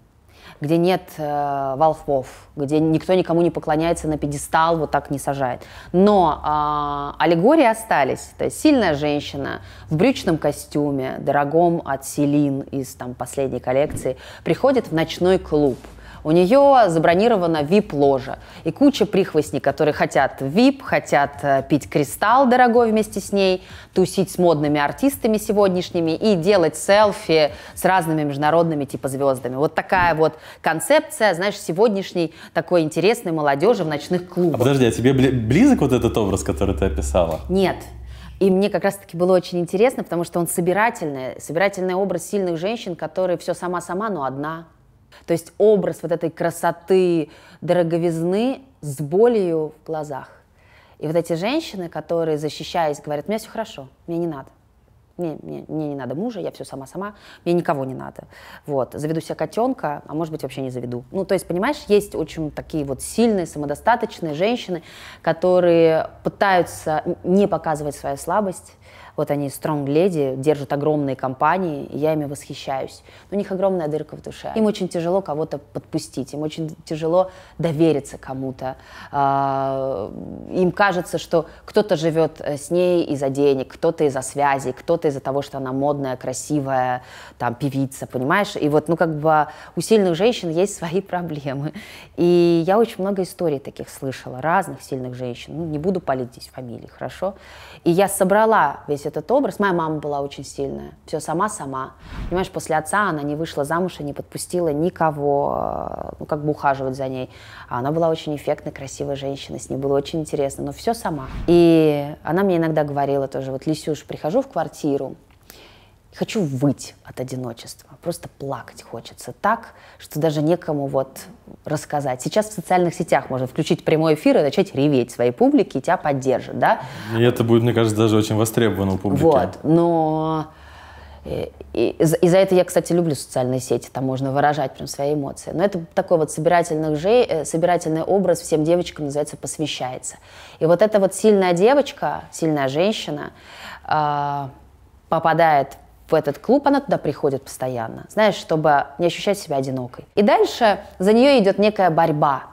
где нет э, волхвов, где никто никому не поклоняется на пьедестал, вот так не сажает. Но э, аллегории остались. То есть сильная женщина в брючном костюме, дорогом от Селин из там, последней коллекции, приходит в ночной клуб – у нее забронирована VIP-ложа и куча прихвостней, которые хотят VIP, хотят э, пить кристалл дорогой вместе с ней, тусить с модными артистами сегодняшними и делать селфи с разными международными типа звездами. Вот такая вот концепция, знаешь, сегодняшней такой интересной молодежи в ночных а клубах. А подожди, а тебе близок вот этот образ, который ты описала? Нет, и мне как раз-таки было очень интересно, потому что он собирательный, собирательный образ сильных женщин, которые все сама-сама, но одна. То есть образ вот этой красоты, дороговизны с болью в глазах. И вот эти женщины, которые, защищаясь, говорят, мне все хорошо, мне не надо. Мне, мне, мне не надо мужа, я все сама-сама, мне никого не надо. Вот, заведу себе котенка, а может быть вообще не заведу. Ну, то есть, понимаешь, есть очень такие вот сильные, самодостаточные женщины, которые пытаются не показывать свою слабость, вот они стронг-леди, держат огромные компании, и я ими восхищаюсь. Но у них огромная дырка в душе. Им очень тяжело кого-то подпустить, им очень тяжело довериться кому-то. А, им кажется, что кто-то живет э, с ней из-за денег, кто-то из-за связей, кто-то из-за того, что она модная, красивая, там, певица, понимаешь? И вот, ну, как бы у сильных женщин есть свои проблемы. И я очень много историй таких слышала, разных сильных женщин. Ну, не буду палить здесь фамилии, хорошо? И я собрала весь этот образ. Моя мама была очень сильная, все сама-сама. Понимаешь, после отца она не вышла замуж и не подпустила никого, э, ну, как бы ухаживать за ней. Она была очень эффектной, красивой женщиной, с ней было очень интересно, но все сама. И она мне иногда говорила тоже, вот, Лисюш, прихожу в квартиру, Хочу выть от одиночества, просто плакать хочется так, что даже некому вот рассказать. Сейчас в социальных сетях можно включить прямой эфир и начать реветь своей публике, и тебя поддержат, да? И это будет, мне кажется, даже очень востребовано у публики. Вот, но... Э, и, и, и за это я, кстати, люблю социальные сети, там можно выражать прям свои эмоции. Но это такой вот собирательный, же, э, собирательный образ всем девочкам называется «посвящается». И вот эта вот сильная девочка, сильная женщина а, попадает в этот клуб, она туда приходит постоянно, знаешь, чтобы не ощущать себя одинокой. И дальше за нее идет некая борьба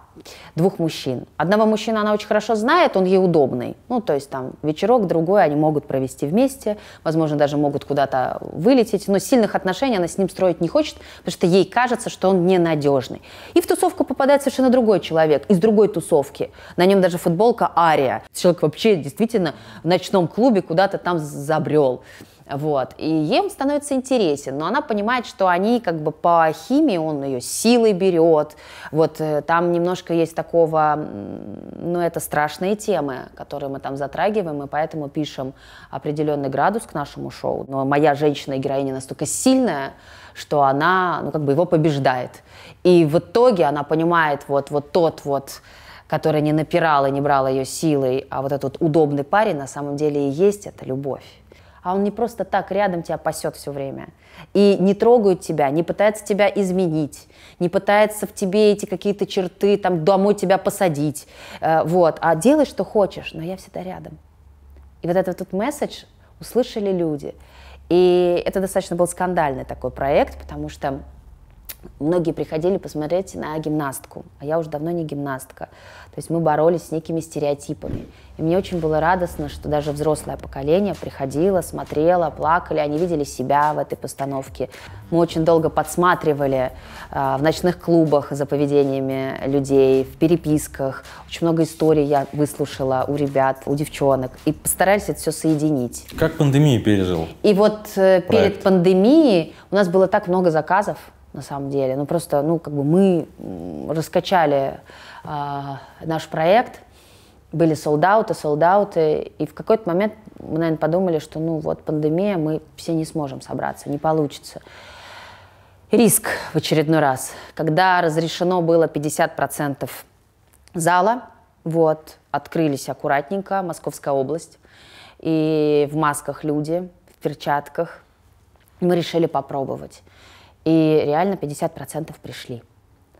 двух мужчин. Одного мужчину она очень хорошо знает, он ей удобный. Ну, то есть там вечерок, другой они могут провести вместе, возможно, даже могут куда-то вылететь, но сильных отношений она с ним строить не хочет, потому что ей кажется, что он ненадежный. И в тусовку попадает совершенно другой человек, из другой тусовки. На нем даже футболка «Ария». Человек вообще действительно в ночном клубе куда-то там забрел. Вот. И ей он становится интересен, но она понимает, что они как бы по химии, он ее силой берет. Вот э, там немножко есть такого, ну это страшные темы, которые мы там затрагиваем, и поэтому пишем определенный градус к нашему шоу. Но моя женщина и героиня настолько сильная, что она, ну как бы его побеждает. И в итоге она понимает вот, вот тот вот который не напирал и не брал ее силой, а вот этот удобный парень на самом деле и есть, это любовь а он не просто так рядом тебя пасет все время. И не трогает тебя, не пытается тебя изменить, не пытается в тебе эти какие-то черты, там, домой тебя посадить, э, вот, а делай, что хочешь, но я всегда рядом. И вот этот вот месседж услышали люди. И это достаточно был скандальный такой проект, потому что многие приходили посмотреть на гимнастку, а я уже давно не гимнастка. То есть мы боролись с некими стереотипами. И мне очень было радостно, что даже взрослое поколение приходило, смотрело, плакали, они видели себя в этой постановке. Мы очень долго подсматривали э, в ночных клубах за поведениями людей, в переписках. Очень много историй я выслушала у ребят, у девчонок. И постарались это все соединить. Как пандемию пережил? И вот э, перед пандемией у нас было так много заказов, на самом деле. Ну, просто, ну, как бы мы раскачали э, наш проект, были солдаты, солдаты, и в какой-то момент мы, наверное, подумали, что, ну, вот пандемия, мы все не сможем собраться, не получится. Риск в очередной раз. Когда разрешено было 50% зала, вот, открылись аккуратненько, Московская область, и в масках люди, в перчатках, мы решили попробовать. И реально 50% пришли.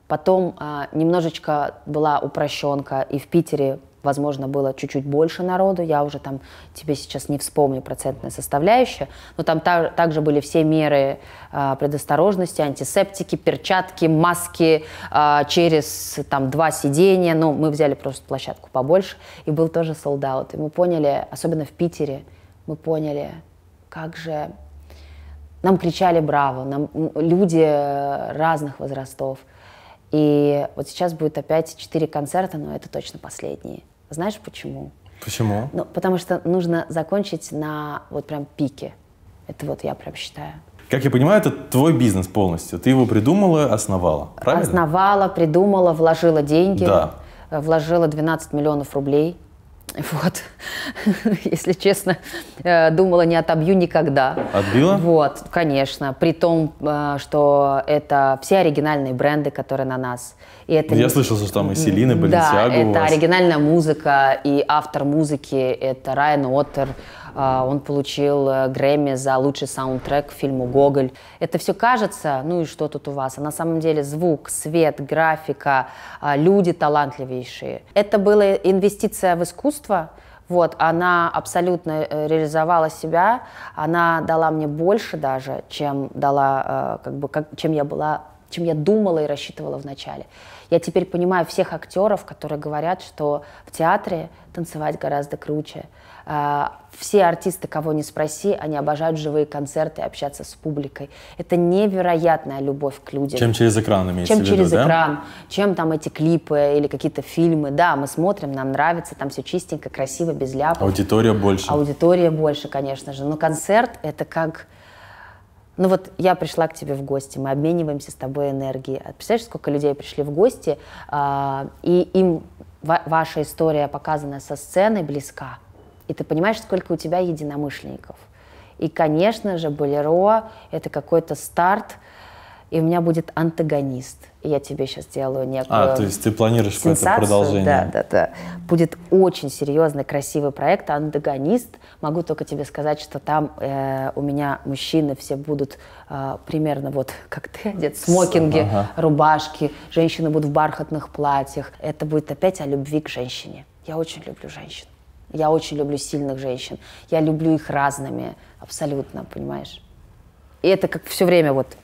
Потом а, немножечко была упрощенка, и в Питере, возможно, было чуть-чуть больше народу. Я уже там тебе сейчас не вспомню процентная составляющая, но там та, также были все меры а, предосторожности, антисептики, перчатки, маски а, через там два сидения. Ну, мы взяли просто площадку побольше, и был тоже солдат. И мы поняли, особенно в Питере, мы поняли, как же нам кричали «Браво!», нам люди э, разных возрастов. И вот сейчас будет опять четыре концерта, но это точно последние. Знаешь почему? Почему? Ну, потому что нужно закончить на вот прям пике. Это вот я прям считаю. Как я понимаю, это твой бизнес полностью. Ты его придумала, основала, правильно? Основала, придумала, вложила деньги. Да. Э, вложила 12 миллионов рублей. Вот, <laughs> если честно, э, думала, не отобью никогда. Отбила? Вот, конечно. При том, э, что это все оригинальные бренды, которые на нас. И это Я не... слышал, что там и Селина, Баленсиаго Да, это оригинальная музыка, и автор музыки – это Райан Уоттер, а, он получил э, Грэмми за лучший саундтрек к фильму «Гоголь». Это все кажется, ну и что тут у вас? А на самом деле звук, свет, графика, а, люди талантливейшие. Это была инвестиция в искусство, вот, она абсолютно э, реализовала себя, она дала мне больше даже, чем дала, э, как бы, как, чем я была, чем я думала и рассчитывала вначале. Я теперь понимаю всех актеров, которые говорят, что в театре танцевать гораздо круче, а, все артисты, кого не спроси, они обожают живые концерты, общаться с публикой. Это невероятная любовь к людям. Чем через экран имеется Чем в виду, через да? экран, чем там эти клипы или какие-то фильмы. Да, мы смотрим, нам нравится, там все чистенько, красиво, без ляпов. Аудитория больше. Аудитория больше, конечно же. Но концерт — это как... Ну вот я пришла к тебе в гости, мы обмениваемся с тобой энергией. А представляешь, сколько людей пришли в гости, а, и им ваша история, показанная со сцены, близка. И ты понимаешь, сколько у тебя единомышленников. И, конечно же, Болеро — это какой-то старт, и у меня будет антагонист. И я тебе сейчас делаю некую А, то есть ты планируешь какое-то продолжение. Да, да, да. Будет очень серьезный, красивый проект «Антагонист». Могу только тебе сказать, что там э, у меня мужчины все будут э, примерно вот как ты одет, смокинги, ага. рубашки. Женщины будут в бархатных платьях. Это будет опять о любви к женщине. Я очень люблю женщин. Я очень люблю сильных женщин. Я люблю их разными, абсолютно, понимаешь? И это как все время вот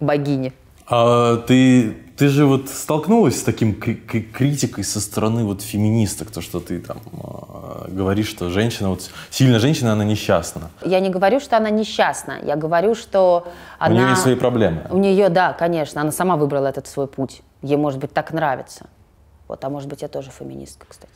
богини. А ты, ты же вот столкнулась с таким критикой со стороны вот феминисток, то, что ты там э, говоришь, что женщина, вот сильная женщина, она несчастна. Я не говорю, что она несчастна, я говорю, что она... У нее есть свои проблемы. У нее, да, конечно, она сама выбрала этот свой путь. Ей, может быть, так нравится. Вот, а может быть, я тоже феминистка, кстати.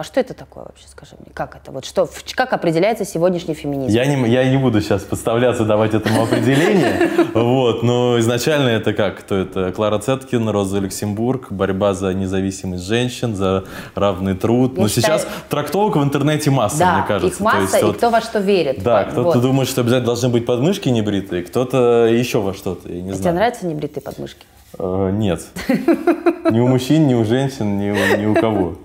А что это такое вообще, скажи мне? Как это? Вот что, как определяется сегодняшний феминизм? Я не, я не буду сейчас подставляться, давать этому определение. <laughs> Вот, но изначально это как? Кто это? Клара Цеткин, Роза Люксембург, борьба за независимость женщин, за равный труд. Но сейчас трактовок в интернете масса, мне кажется. их масса, и кто во что верит. Да, кто-то думает, что обязательно должны быть подмышки небритые, кто-то еще во что-то, а Тебе нравятся небритые подмышки? Э, нет. <laughs> Ни у мужчин, ни у женщин, ни у кого. <laughs>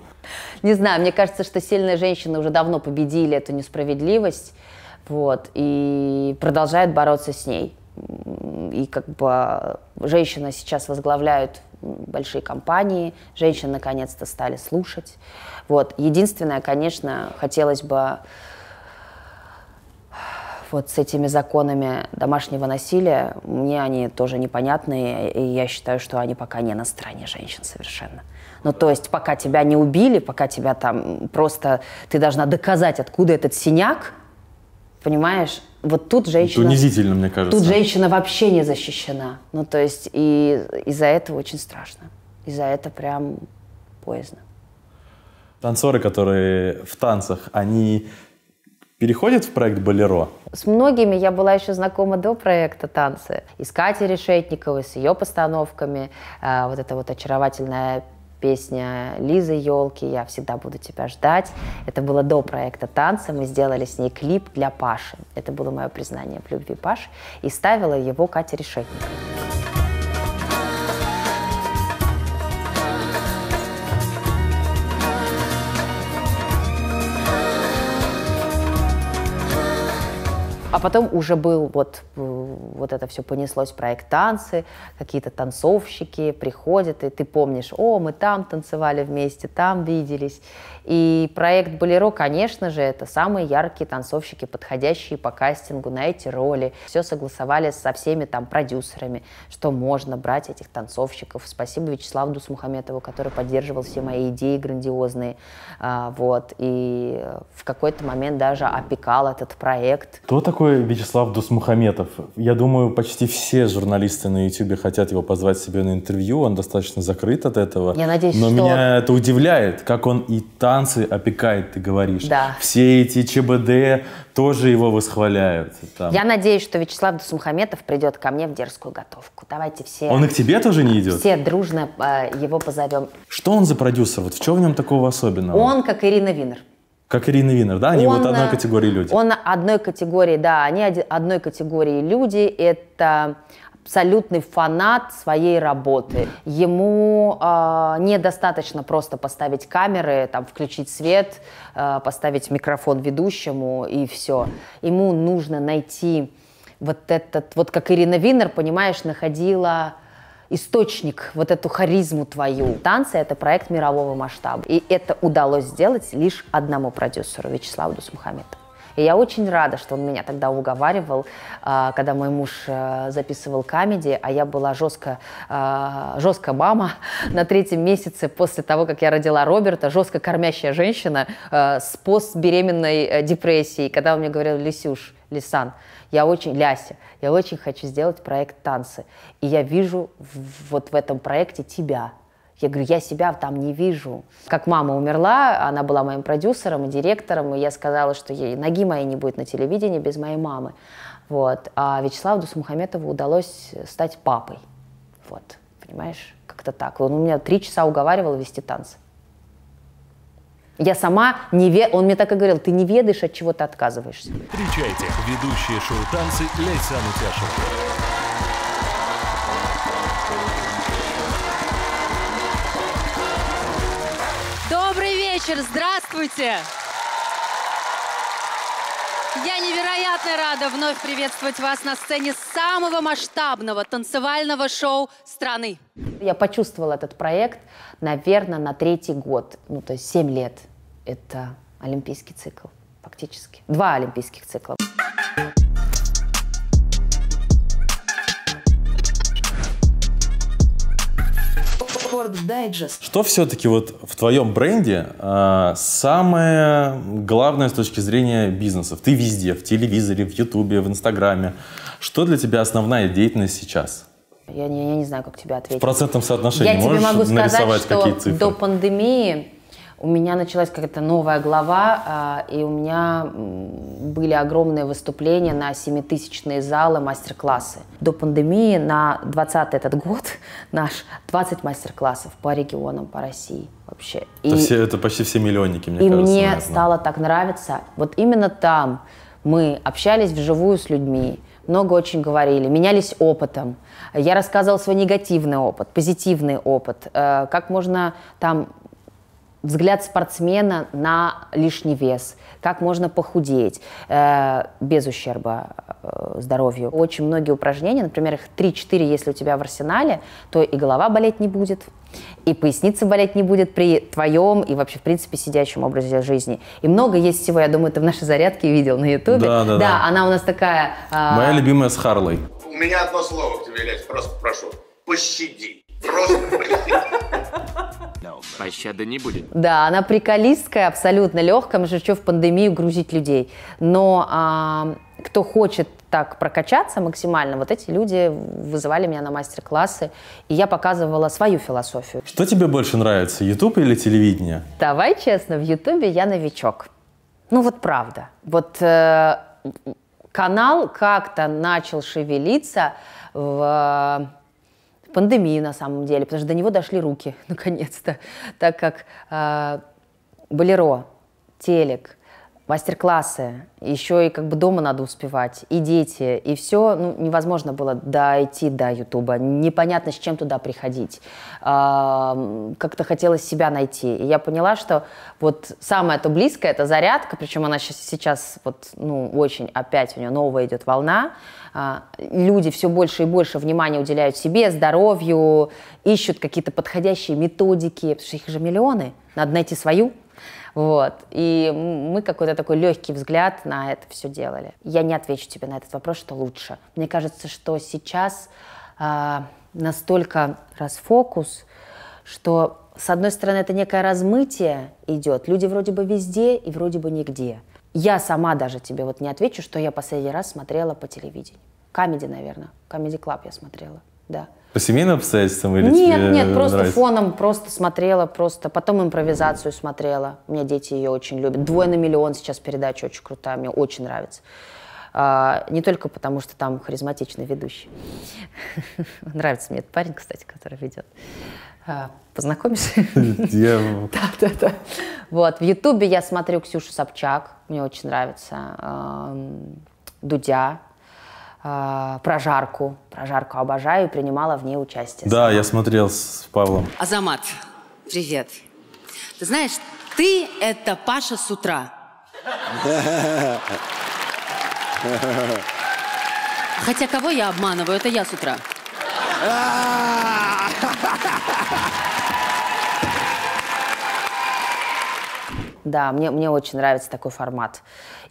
Не знаю, мне кажется, что сильные женщины уже давно победили эту несправедливость, вот, и продолжают бороться с ней. И как бы а, женщины сейчас возглавляют большие компании, женщины наконец-то стали слушать. Вот. Единственное, конечно, хотелось бы вот с этими законами домашнего насилия, мне они тоже непонятны, и я считаю, что они пока не на стороне женщин совершенно. Ну, то есть, пока тебя не убили, пока тебя там просто... Ты должна доказать, откуда этот синяк, понимаешь? Вот тут женщина... Унизительно, мне кажется. Тут женщина вообще не защищена. Ну, то есть, и из-за этого очень страшно. из за этого прям поздно. Танцоры, которые в танцах, они переходят в проект «Болеро»? С многими я была еще знакома до проекта «Танцы». И с Катей Решетниковой, с ее постановками. А, вот эта вот очаровательная песня Лизы Елки «Я всегда буду тебя ждать». Это было до проекта «Танцы». Мы сделали с ней клип для Паши. Это было мое признание в любви Паши. И ставила его Катя Решетникова. А потом уже был вот, э, вот это все понеслось, проект танцы, какие-то танцовщики приходят, и ты помнишь, о, мы там танцевали вместе, там виделись. И проект «Болеро», конечно же, это самые яркие танцовщики, подходящие по кастингу на эти роли. Все согласовали со всеми там продюсерами, что можно брать этих танцовщиков. Спасибо Вячеславу Дусмухаметову, который поддерживал все мои идеи грандиозные. А, вот. И э, в какой-то момент даже опекал этот проект. Кто такой Вячеслав Дусмухаметов? Я думаю, почти все журналисты на YouTube хотят его позвать себе на интервью. Он достаточно закрыт от этого. Я надеюсь, Но что... меня это удивляет, как он и так танцы опекает, ты говоришь. Да. Все эти ЧБД тоже его восхваляют. Там. Я надеюсь, что Вячеслав Дусумхаметов придет ко мне в дерзкую готовку. Давайте все... Он и к тебе тоже не идет? Все дружно э, его позовем. Что он за продюсер? Вот в чем в нем такого особенного? Он, как Ирина Винер. Как Ирина Винер, да? Они он, вот одной э, категории люди. Он одной категории, да. Они од одной категории люди. Это абсолютный фанат своей работы. Ему э, недостаточно просто поставить камеры, там, включить свет, э, поставить микрофон ведущему и все. Ему нужно найти вот этот, вот как Ирина Винер, понимаешь, находила источник, вот эту харизму твою. Танцы — это проект мирового масштаба. И это удалось сделать лишь одному продюсеру, Вячеславу Дусмухаметову. И я очень рада, что он меня тогда уговаривал, а, когда мой муж э, записывал камеди, а я была жестко, а, жестко мама <laughs> на третьем месяце после того, как я родила Роберта, жестко кормящая женщина э, с постбеременной э, депрессией. Когда он мне говорил, Лисюш, Лисан, я очень, Ляся, я очень хочу сделать проект «Танцы». И я вижу вот в этом проекте тебя, я говорю, я себя там не вижу. Как мама умерла, она была моим продюсером и директором, и я сказала, что ей ноги моей не будет на телевидении без моей мамы. Вот. А Вячеславу Дусмухаметову удалось стать папой. Вот, понимаешь, как-то так. Он у меня три часа уговаривал вести танцы. Я сама не ве... Он мне так и говорил, ты не ведаешь, от чего ты отказываешься. Встречайте, ведущие шоу «Танцы» Лейсан Утяшева. вечер, здравствуйте! Я невероятно рада вновь приветствовать вас на сцене самого масштабного танцевального шоу страны. Я почувствовала этот проект, наверное, на третий год, ну то есть 7 лет. Это олимпийский цикл, фактически. Два олимпийских цикла. Word Digest. Что все-таки вот в твоем бренде а, самое главное с точки зрения бизнесов? Ты везде, в телевизоре, в Ютубе, в Инстаграме. Что для тебя основная деятельность сейчас? Я не, я не знаю, как тебе ответить. В процентном соотношении я можешь тебе могу сказать, нарисовать что какие цифры? До пандемии у меня началась какая-то новая глава, а, и у меня были огромные выступления на семитысячные залы, мастер-классы. До пандемии на 20 этот год <laughs> наш 20 мастер-классов по регионам, по России вообще. Это, и, все, это почти все миллионники, мне и кажется. И мне наверное. стало так нравиться. Вот именно там мы общались вживую с людьми, много очень говорили, менялись опытом. Я рассказывала свой негативный опыт, позитивный опыт, э, как можно там взгляд спортсмена на лишний вес, как можно похудеть э, без ущерба э, здоровью. Очень многие упражнения, например, их 3-4, если у тебя в арсенале, то и голова болеть не будет, и поясница болеть не будет при твоем и вообще, в принципе, сидящем образе жизни. И много есть всего, я думаю, ты в нашей зарядке видел на Ютубе. Да, да, да, да. она у нас такая... Э... Моя любимая с Харлой. У меня одно слово к тебе, Лесь, просто прошу. Пощади. Просто пощади. Пощады не будет. Да, она приколистская, абсолютно легкая. Мы же что в пандемию грузить людей. Но а, кто хочет так прокачаться максимально, вот эти люди вызывали меня на мастер-классы, и я показывала свою философию. Что тебе больше нравится, YouTube или телевидение? Давай честно, в YouTube я новичок. Ну вот правда. Вот э, канал как-то начал шевелиться в пандемии на самом деле, потому что до него дошли руки, <laughs> наконец-то, так как э, Болеро, телек, мастер-классы, еще и как бы дома надо успевать, и дети, и все, ну, невозможно было дойти до Ютуба, непонятно, с чем туда приходить. А, как-то хотелось себя найти, и я поняла, что вот самое то близкое, это зарядка, причем она сейчас вот, ну, очень опять у нее новая идет волна, а, люди все больше и больше внимания уделяют себе, здоровью, ищут какие-то подходящие методики, потому что их же миллионы, надо найти свою, вот. И мы какой-то такой легкий взгляд на это все делали. Я не отвечу тебе на этот вопрос, что лучше. Мне кажется, что сейчас э, настолько расфокус, что с одной стороны, это некое размытие идет. Люди вроде бы везде и вроде бы нигде. Я сама даже тебе вот не отвечу, что я последний раз смотрела по телевидению. Камеди, наверное. Камеди Клаб я смотрела да. По семейным обстоятельствам или Нет, тебе нет, просто нравится? фоном, просто смотрела, просто потом импровизацию смотрела. У меня дети ее очень любят. «Двое на миллион» сейчас передача очень крутая, мне очень нравится. А, не только потому, что там харизматичный ведущий. <laughs> Нравится мне этот парень, кстати, который ведет. А, познакомишься? <laughs> Я... <laughs> да, да, да. Вот, в Ютубе я смотрю Ксюшу Собчак, мне очень нравится. Дудя, Э, прожарку. Прожарку обожаю и принимала в ней участие. Да, я смотрел с Павлом. Азамат, привет. Ты знаешь, ты — это Паша с утра. Хотя кого я обманываю, это я с утра. <laughs> Да, мне, мне очень нравится такой формат.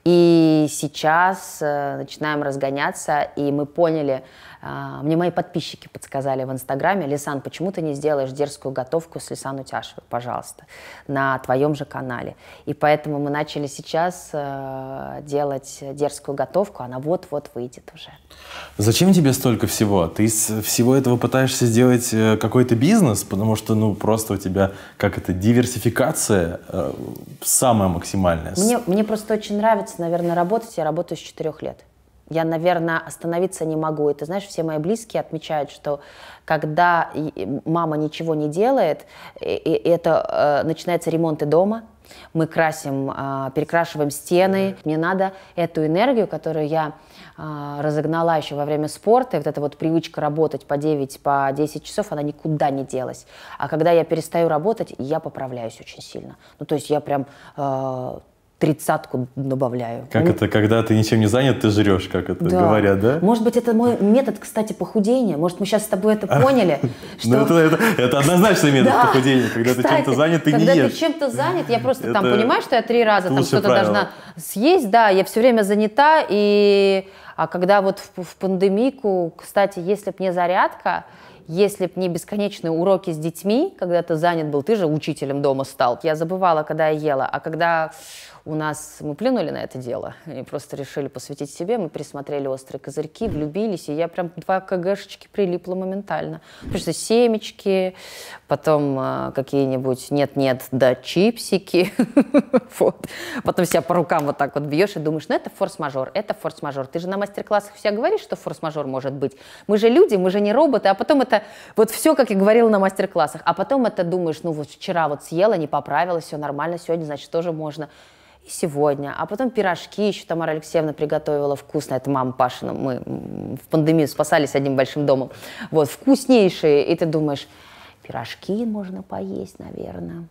И сейчас э, начинаем разгоняться, и мы поняли, а, мне мои подписчики подсказали в Инстаграме, Лисан, почему ты не сделаешь дерзкую готовку с Лисан Утяшевой, пожалуйста, на твоем же канале. И поэтому мы начали сейчас э, делать дерзкую готовку, она вот-вот выйдет уже. Зачем тебе столько всего? Ты из всего этого пытаешься сделать э, какой-то бизнес, потому что, ну, просто у тебя, как это, диверсификация э, самая максимальная. Мне, мне просто очень нравится, наверное, работать. Я работаю с четырех лет я, наверное, остановиться не могу. И ты знаешь, все мои близкие отмечают, что когда мама ничего не делает, и, это э, начинаются ремонты дома, мы красим, э, перекрашиваем стены. Мне надо эту энергию, которую я э, разогнала еще во время спорта, и вот эта вот привычка работать по 9, по 10 часов, она никуда не делась. А когда я перестаю работать, я поправляюсь очень сильно. Ну, то есть я прям... Э, тридцатку добавляю. Как Они... это, когда ты ничем не занят, ты жрешь, как это да. говорят, да? Может быть, это мой метод, кстати, похудения. Может, мы сейчас с тобой это а, поняли. Ну, это однозначный метод похудения. Когда ты чем-то занят, ты не ешь. Когда ты чем-то занят, я просто там понимаю, что я три раза там что-то должна съесть, да, я все время занята, и... А когда вот в пандемику, кстати, если б не зарядка, если б не бесконечные уроки с детьми, когда ты занят был, ты же учителем дома стал. Я забывала, когда я ела. А когда у нас мы плюнули на это дело и просто решили посвятить себе. Мы присмотрели «Острые козырьки», влюбились, и я прям два КГшечки прилипла моментально. Потому что семечки, потом э, какие-нибудь «нет-нет, да чипсики». <laughs> вот. Потом себя по рукам вот так вот бьешь и думаешь, ну это форс-мажор, это форс-мажор. Ты же на мастер-классах все говоришь, что форс-мажор может быть. Мы же люди, мы же не роботы, а потом это вот все, как я говорила на мастер-классах, а потом это думаешь, ну вот вчера вот съела, не поправилась, все нормально, сегодня, значит, тоже можно и сегодня. А потом пирожки еще Тамара Алексеевна приготовила вкусно. Это мама Пашина. Мы в пандемию спасались одним большим домом. Вот, вкуснейшие. И ты думаешь, пирожки можно поесть, наверное.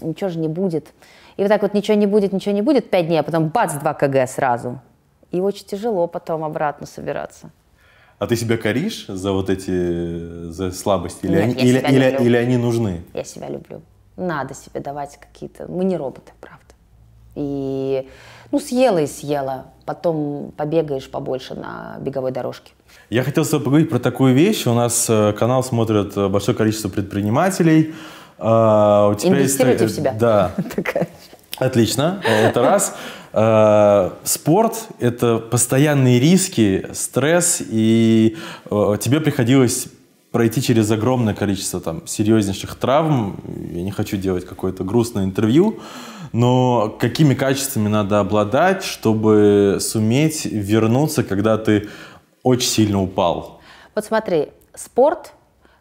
Ничего же не будет. И вот так вот ничего не будет, ничего не будет пять дней, а потом бац, 2 кг сразу. И очень тяжело потом обратно собираться. А ты себя коришь за вот эти за слабости? Или, Нет, они, или, или, или они нужны? Я себя люблю. Надо себе давать какие-то... Мы не роботы, правда. И ну, съела и съела. Потом побегаешь побольше на беговой дорожке. Я хотел с тобой поговорить про такую вещь. У нас э, канал смотрят э, большое количество предпринимателей. А, у тебя Инвестируйте есть... Э, в себя. Да. <laughs> Отлично, это раз. Спорт – это постоянные риски, стресс, и тебе приходилось пройти через огромное количество там серьезнейших травм. Я не хочу делать какое-то грустное интервью, но какими качествами надо обладать, чтобы суметь вернуться, когда ты очень сильно упал? Вот смотри, спорт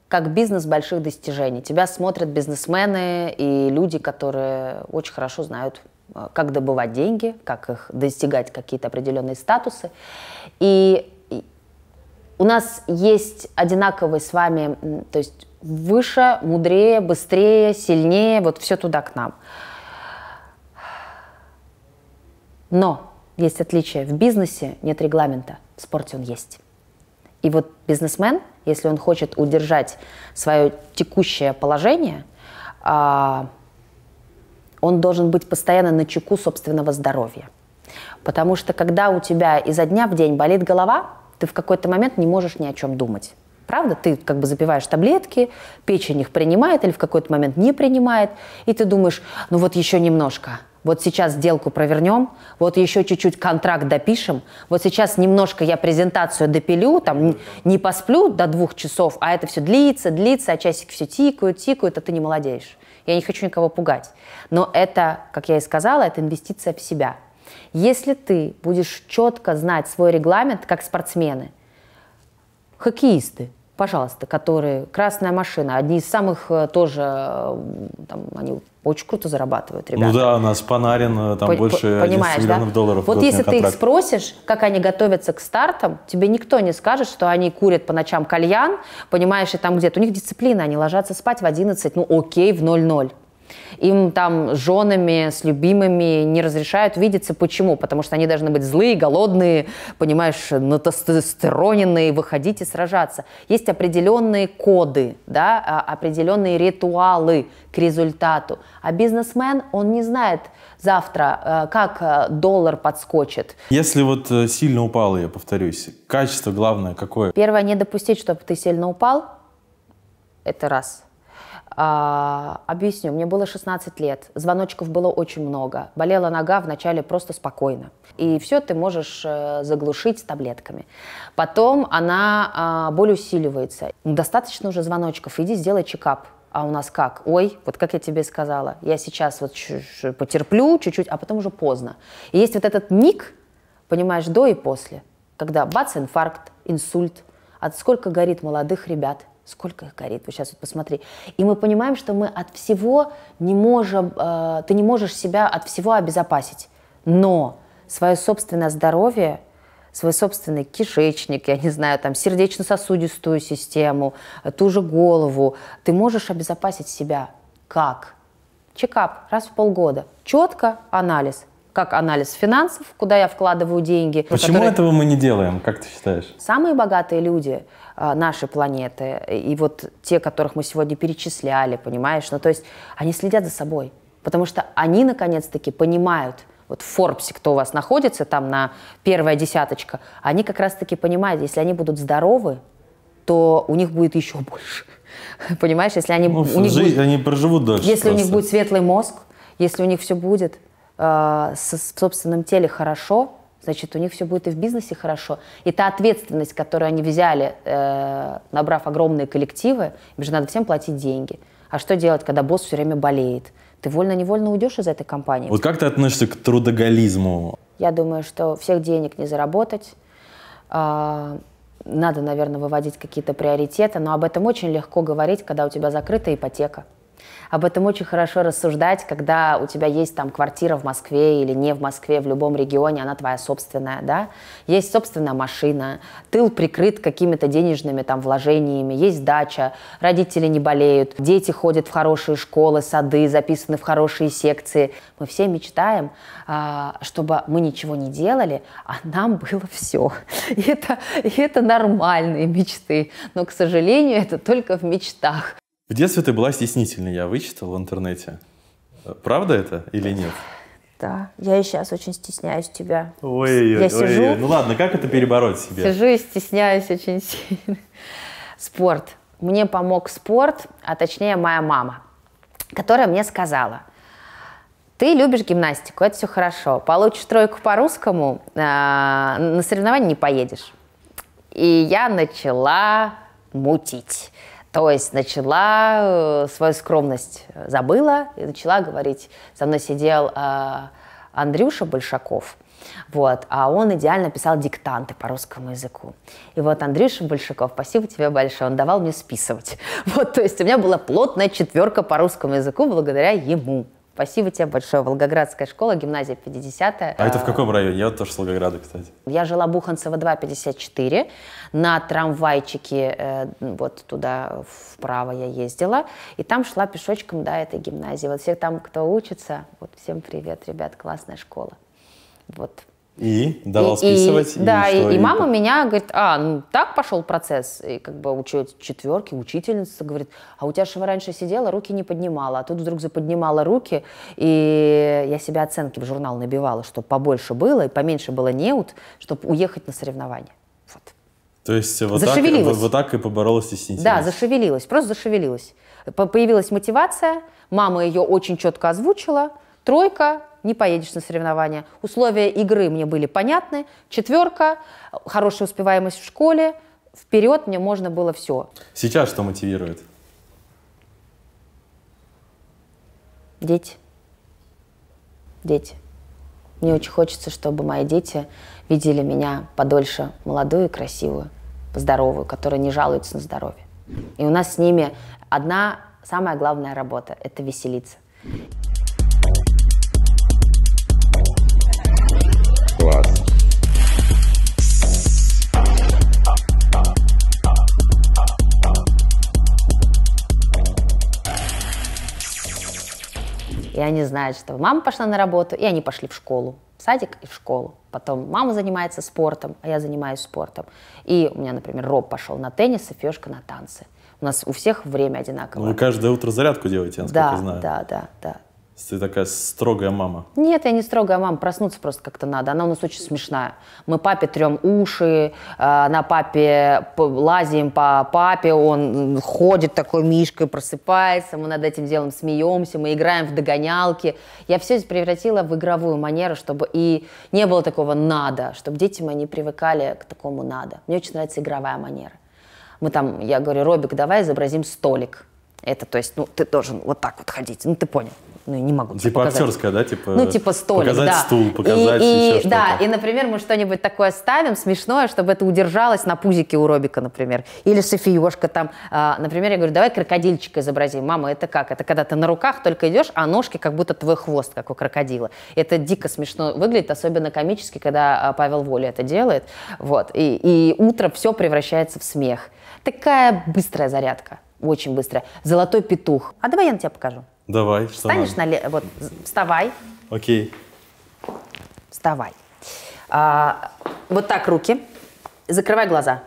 как бизнес больших достижений. Тебя смотрят бизнесмены и люди, которые очень хорошо знают э, как добывать деньги, как их достигать какие-то определенные статусы. И у нас есть одинаковые с вами, то есть выше, мудрее, быстрее, сильнее, вот все туда к нам. Но есть отличие. В бизнесе нет регламента, в спорте он есть. И вот бизнесмен, если он хочет удержать свое текущее положение, а, он должен быть постоянно на чеку собственного здоровья. Потому что когда у тебя изо дня в день болит голова, ты в какой-то момент не можешь ни о чем думать. Правда? Ты как бы запиваешь таблетки, печень их принимает или в какой-то момент не принимает, и ты думаешь, ну вот еще немножко, вот сейчас сделку провернем, вот еще чуть-чуть контракт допишем, вот сейчас немножко я презентацию допилю, там не посплю до двух часов, а это все длится, длится, а часики все тикают, тикают, а ты не молодеешь. Я не хочу никого пугать. Но это, как я и сказала, это инвестиция в себя. Если ты будешь четко знать свой регламент, как спортсмены, хоккеисты, пожалуйста, которые «Красная машина», одни из самых э, тоже, э, там, они очень круто зарабатывают, ну ребята. Ну да, у нас Панарин, э, там По, больше 11 миллионов да? долларов. Вот если ты их спросишь, как они готовятся к стартам, тебе никто не скажет, что они курят по ночам кальян, понимаешь, и там где-то. У них дисциплина, они ложатся спать в 11, ну окей, в 00 им там с женами, с любимыми не разрешают видеться. Почему? Потому что они должны быть злые, голодные, понимаешь, на натестостероненные, выходить и сражаться. Есть определенные коды, да, а, определенные ритуалы к результату. А бизнесмен, он не знает завтра, э, как э, доллар подскочит. Если вот э, сильно упал, я повторюсь, качество главное какое? Первое, не допустить, чтобы ты сильно упал. Это раз – а, объясню, мне было 16 лет, звоночков было очень много, болела нога вначале просто спокойно. И все ты можешь э, заглушить таблетками. Потом она, а, боль усиливается. Достаточно уже звоночков, иди сделай чекап. А у нас как? Ой, вот как я тебе сказала, я сейчас вот потерплю чуть-чуть, а потом уже поздно. И есть вот этот ник, понимаешь, до и после, когда бац, инфаркт, инсульт, от а сколько горит молодых ребят – сколько их горит, вот сейчас вот посмотри. И мы понимаем, что мы от всего не можем, э, ты не можешь себя от всего обезопасить, но свое собственное здоровье, свой собственный кишечник, я не знаю, там сердечно-сосудистую систему, ту же голову, ты можешь обезопасить себя. Как? Чекап раз в полгода. Четко анализ, как анализ финансов, куда я вкладываю деньги. Почему которые... этого мы не делаем, как ты считаешь? Самые богатые люди Э, нашей планеты, и вот те, которых мы сегодня перечисляли, понимаешь? Ну, то есть они следят за собой, потому что они, наконец-таки, понимают, вот в Форбсе, кто у вас находится там на первая десяточка, они как раз-таки понимают, если они будут здоровы, то у них будет еще больше. <laughs> Понимаешь, если они, ну, у них жизнь, будет, они проживут дальше. Если просто. у них будет светлый мозг, если у них все будет э, со, в собственном теле хорошо, значит, у них все будет и в бизнесе хорошо. И та ответственность, которую они взяли, э, набрав огромные коллективы, им же надо всем платить деньги. А что делать, когда босс все время болеет? Ты вольно-невольно уйдешь из этой компании. Вот как ты относишься к трудоголизму? Я думаю, что всех денег не заработать. Э, надо, наверное, выводить какие-то приоритеты, но об этом очень легко говорить, когда у тебя закрыта ипотека. Об этом очень хорошо рассуждать, когда у тебя есть там квартира в Москве или не в Москве, в любом регионе, она твоя собственная, да? Есть собственная машина, тыл прикрыт какими-то денежными там вложениями, есть дача, родители не болеют, дети ходят в хорошие школы, сады, записаны в хорошие секции. Мы все мечтаем, а, чтобы мы ничего не делали, а нам было все. И это, и это нормальные мечты, но, к сожалению, это только в мечтах. В детстве ты была стеснительной, я вычитал в интернете. Правда это или нет? Да, я и сейчас очень стесняюсь тебя. Ой, я ой, сижу, ой, ну ладно, как это перебороть себе? Сижу и стесняюсь очень сильно. Спорт. Мне помог спорт, а точнее моя мама, которая мне сказала, ты любишь гимнастику, это все хорошо, получишь тройку по-русскому, а, на соревнования не поедешь. И я начала мутить. То есть начала э, свою скромность э, забыла и начала говорить. Со мной сидел э, Андрюша Большаков, вот, а он идеально писал диктанты по русскому языку. И вот Андрюша Большаков, спасибо тебе большое, он давал мне списывать. <laughs> Вот, то есть у меня была плотная четверка по русскому языку благодаря ему. Спасибо тебе большое. Волгоградская школа, гимназия 50 А это в каком районе? Я тоже с Волгограда, кстати. Я жила Буханцева 254. На трамвайчике э, вот туда вправо я ездила. И там шла пешочком до этой гимназии. Вот все там, кто учится, вот всем привет, ребят, классная школа. Вот. И давал и, списывать. И, и, да, и, и, и мама меня говорит, а, ну так пошел процесс. И как бы учет четверки, учительница говорит, а у тебя же раньше сидела, руки не поднимала, а тут вдруг заподнимала руки, и я себя оценки в журнал набивала, чтобы побольше было и поменьше было неуд, чтобы уехать на соревнования. Вот. То есть вот так, вот, вот так и поборолась стеснительность. Да, зашевелилась, просто зашевелилась. Появилась мотивация, мама ее очень четко озвучила, тройка, не поедешь на соревнования. Условия игры мне были понятны. Четверка, хорошая успеваемость в школе. Вперед мне можно было все. Сейчас что мотивирует? Дети. Дети. Мне очень хочется, чтобы мои дети видели меня подольше молодую и красивую, здоровую, которая не жалуется на здоровье. И у нас с ними одна самая главная работа – это веселиться. вклад. И они знают, что мама пошла на работу, и они пошли в школу, в садик и в школу. Потом мама занимается спортом, а я занимаюсь спортом. И у меня, например, Роб пошел на теннис, и Фешка на танцы. У нас у всех время одинаковое. Вы каждое утро зарядку делаете, насколько да, знаю. Да, да, да, ты такая строгая мама. Нет, я не строгая мама, проснуться просто как-то надо. Она у нас очень смешная. Мы папе трем уши, а, на папе лазим по папе, он ходит такой мишкой, просыпается, мы над этим делом смеемся, мы играем в догонялки. Я все это превратила в игровую манеру, чтобы и не было такого «надо», чтобы дети мои не привыкали к такому «надо». Мне очень нравится игровая манера. Мы там, я говорю, Робик, давай изобразим столик. Это, то есть, ну, ты должен вот так вот ходить, ну, ты понял ну, не могу. Типа показать. актерская, да? Типа, ну, типа столик, Показать да. стул, показать и, и, еще Да, что-то. и, например, мы что-нибудь такое ставим смешное, чтобы это удержалось на пузике у Робика, например. Или Софиешка там. А, например, я говорю, давай крокодильчика изобрази. Мама, это как? Это когда ты на руках только идешь, а ножки как будто твой хвост, как у крокодила. Это дико смешно выглядит, особенно комически, когда а, Павел Воля это делает. Вот. И, и утро все превращается в смех. Такая быстрая зарядка очень быстро. Золотой петух. А давай я на тебя покажу. Давай, Встанешь Встанешь на... Вот, вставай. Окей. Вставай. А, вот так руки. Закрывай глаза.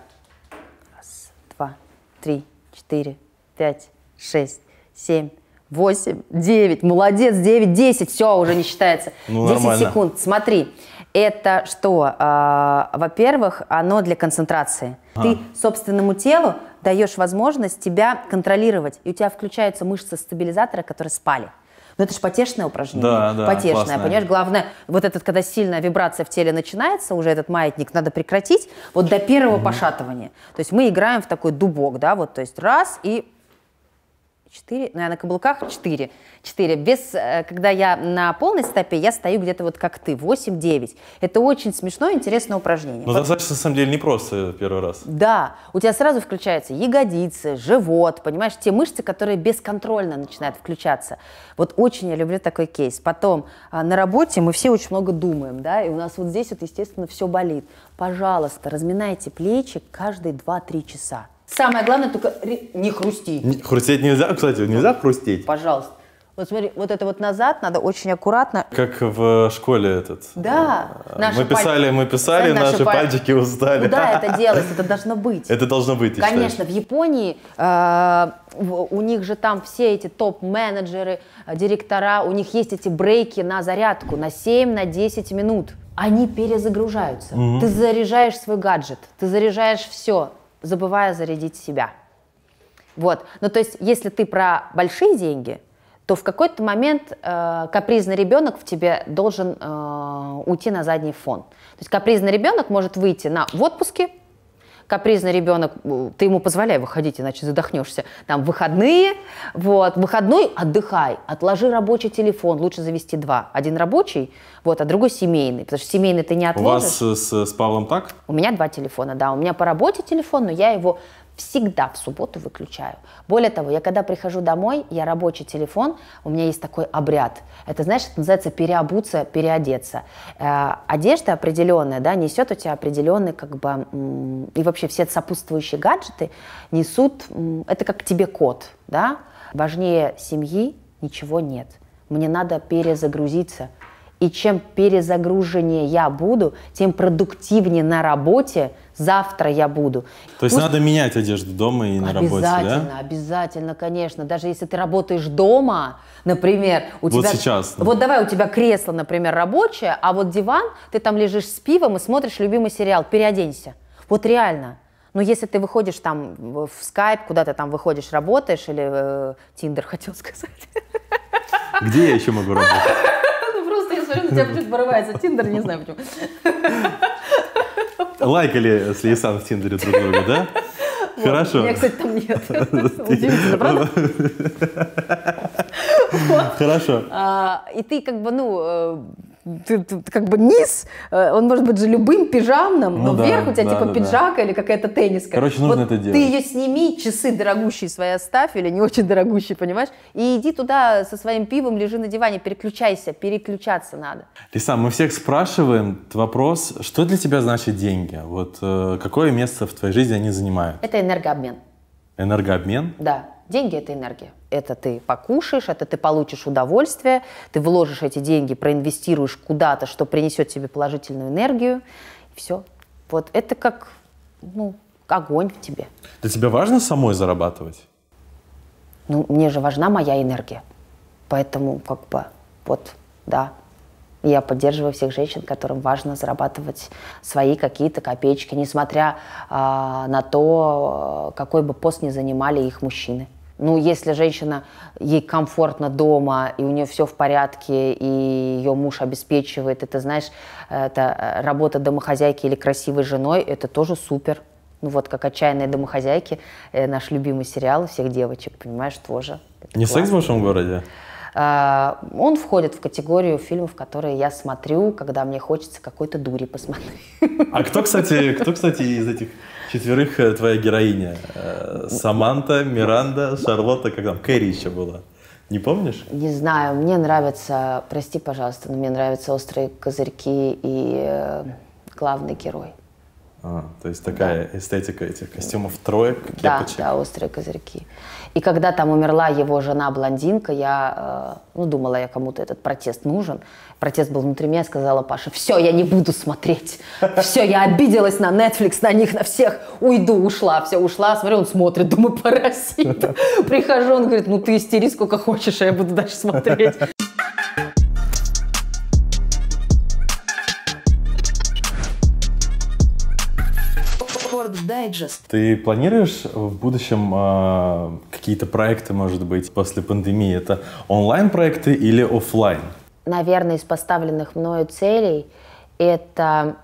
Раз, два, три, четыре, пять, шесть, семь, восемь, девять. Молодец, девять, десять. Все, уже не считается. Ну, десять секунд. Смотри. Это что? А, во-первых, оно для концентрации. А. Ты собственному телу даешь возможность тебя контролировать, и у тебя включаются мышцы стабилизатора, которые спали. Но ну, это же потешное упражнение. Да, да, потешное, классное. понимаешь? Главное, вот этот, когда сильная вибрация в теле начинается, уже этот маятник надо прекратить, вот до первого угу. пошатывания. То есть мы играем в такой дубок, да, вот, то есть раз и 4, ну я на каблуках 4, 4. Без, э, когда я на полной стопе, я стою где-то вот как ты, 8-9. Это очень смешное, интересное упражнение. Но ну, достаточно, на самом деле, непросто первый раз. Да, у тебя сразу включаются ягодицы, живот, понимаешь, те мышцы, которые бесконтрольно начинают включаться. Вот очень я люблю такой кейс. Потом а, на работе мы все очень много думаем, да, и у нас вот здесь вот, естественно, все болит. Пожалуйста, разминайте плечи каждые 2-3 часа. Самое главное только не хрустить. Не, хрустеть нельзя, кстати, нельзя хрустеть. Пожалуйста. Вот смотри, вот это вот назад надо очень аккуратно. Как в э, школе этот. Да. Э, наши мы писали, паль... мы писали, наши, наши паль... пальчики устали. Куда это <laughs> делось? Это должно быть. Это должно быть. Конечно, в Японии э, у них же там все эти топ-менеджеры, э, директора, у них есть эти брейки на зарядку на 7, на 10 минут. Они перезагружаются. Ты заряжаешь свой гаджет, ты заряжаешь все, забывая зарядить себя. Вот. Ну, то есть, если ты про большие деньги, то в какой-то момент э, капризный ребенок в тебе должен э, уйти на задний фон. То есть капризный ребенок может выйти на в отпуске, капризный ребенок, ты ему позволяй выходить, иначе задохнешься. Там выходные, вот, выходной отдыхай, отложи рабочий телефон, лучше завести два. Один рабочий, вот, а другой семейный, потому что семейный ты не отложишь. У вас с, с Павлом так? У меня два телефона, да. У меня по работе телефон, но я его всегда в субботу выключаю. Более того, я когда прихожу домой, я рабочий телефон, у меня есть такой обряд. Это, знаешь, это называется переобуться, переодеться. Э, одежда определенная, да, несет у тебя определенный, как бы, и вообще все сопутствующие гаджеты несут, это как тебе код, да, важнее семьи ничего нет. Мне надо перезагрузиться – и чем перезагруженнее я буду, тем продуктивнее на работе завтра я буду. То есть Пусть... надо менять одежду дома и на работе, да? Обязательно, обязательно, конечно. Даже если ты работаешь дома, например, у вот тебя... сейчас. Вот давай у тебя кресло, например, рабочее, а вот диван, ты там лежишь с пивом и смотришь любимый сериал. Переоденься. Вот реально. Но если ты выходишь там в скайп, куда ты там выходишь, работаешь, или Тиндер, э, Tinder, <laughs> хотел сказать. Где я еще могу работать? смотрю, на тебя почему-то <laughs> вырывается Тиндер, не знаю почему. Лайкали с Лисан в Тиндере друг друга, да? Хорошо. Меня, кстати, там нет. <laughs> Удивительно, правда? <laughs> Хорошо. А, и ты как бы, ну, э, ты, ты, как бы низ, э, он может быть же любым пижамным, ну, но да, вверх у тебя да, типа да, пиджак да. или какая-то тенниска. Короче, нужно вот это делать. Ты ее сними, часы дорогущие свои оставь или не очень дорогущие, понимаешь? И иди туда со своим пивом, лежи на диване, переключайся, переключаться надо. Лиса, мы всех спрашиваем вопрос, что для тебя значит деньги? Вот э, какое место в твоей жизни они занимают? Это энергообмен. Энергообмен? Да. Деньги – это энергия это ты покушаешь, это ты получишь удовольствие, ты вложишь эти деньги, проинвестируешь куда-то, что принесет тебе положительную энергию, и все. Вот это как, ну, огонь в тебе. Для тебя важно самой зарабатывать? Ну, мне же важна моя энергия. Поэтому, как бы, вот, да, я поддерживаю всех женщин, которым важно зарабатывать свои какие-то копеечки, несмотря э, на то, какой бы пост ни занимали их мужчины. Ну, если женщина, ей комфортно дома, и у нее все в порядке, и ее муж обеспечивает, это, знаешь, это э, работа домохозяйки или красивой женой, это тоже супер. Ну вот, как «Отчаянные домохозяйки», э, наш любимый сериал всех девочек, понимаешь, тоже. Это Не классно. «Секс в вашем городе»? А, он входит в категорию фильмов, которые я смотрю, когда мне хочется какой-то дури посмотреть. А кто, кстати, кто, кстати, из этих четверых э, твоя героиня. Э, Саманта, Миранда, Шарлотта, как там, Кэрри еще была. Не помнишь? Не знаю. Мне нравятся, прости, пожалуйста, но мне нравятся острые козырьки и э, главный герой. А, то есть такая да. эстетика этих костюмов троек, кепочек. Да, да, острые козырьки. И когда там умерла его жена блондинка, я э, ну, думала, я кому-то этот протест нужен. Протест был внутри меня, сказала Паша, все, я не буду смотреть. Все, я обиделась на Netflix, на них, на всех. Уйду, ушла, все, ушла. Смотрю, он смотрит, думаю, паразит. <laughs> Прихожу, он говорит, ну ты истери сколько хочешь, а я буду дальше смотреть. Ты планируешь в будущем а, какие-то проекты, может быть, после пандемии? Это онлайн-проекты или офлайн? Наверное, из поставленных мною целей это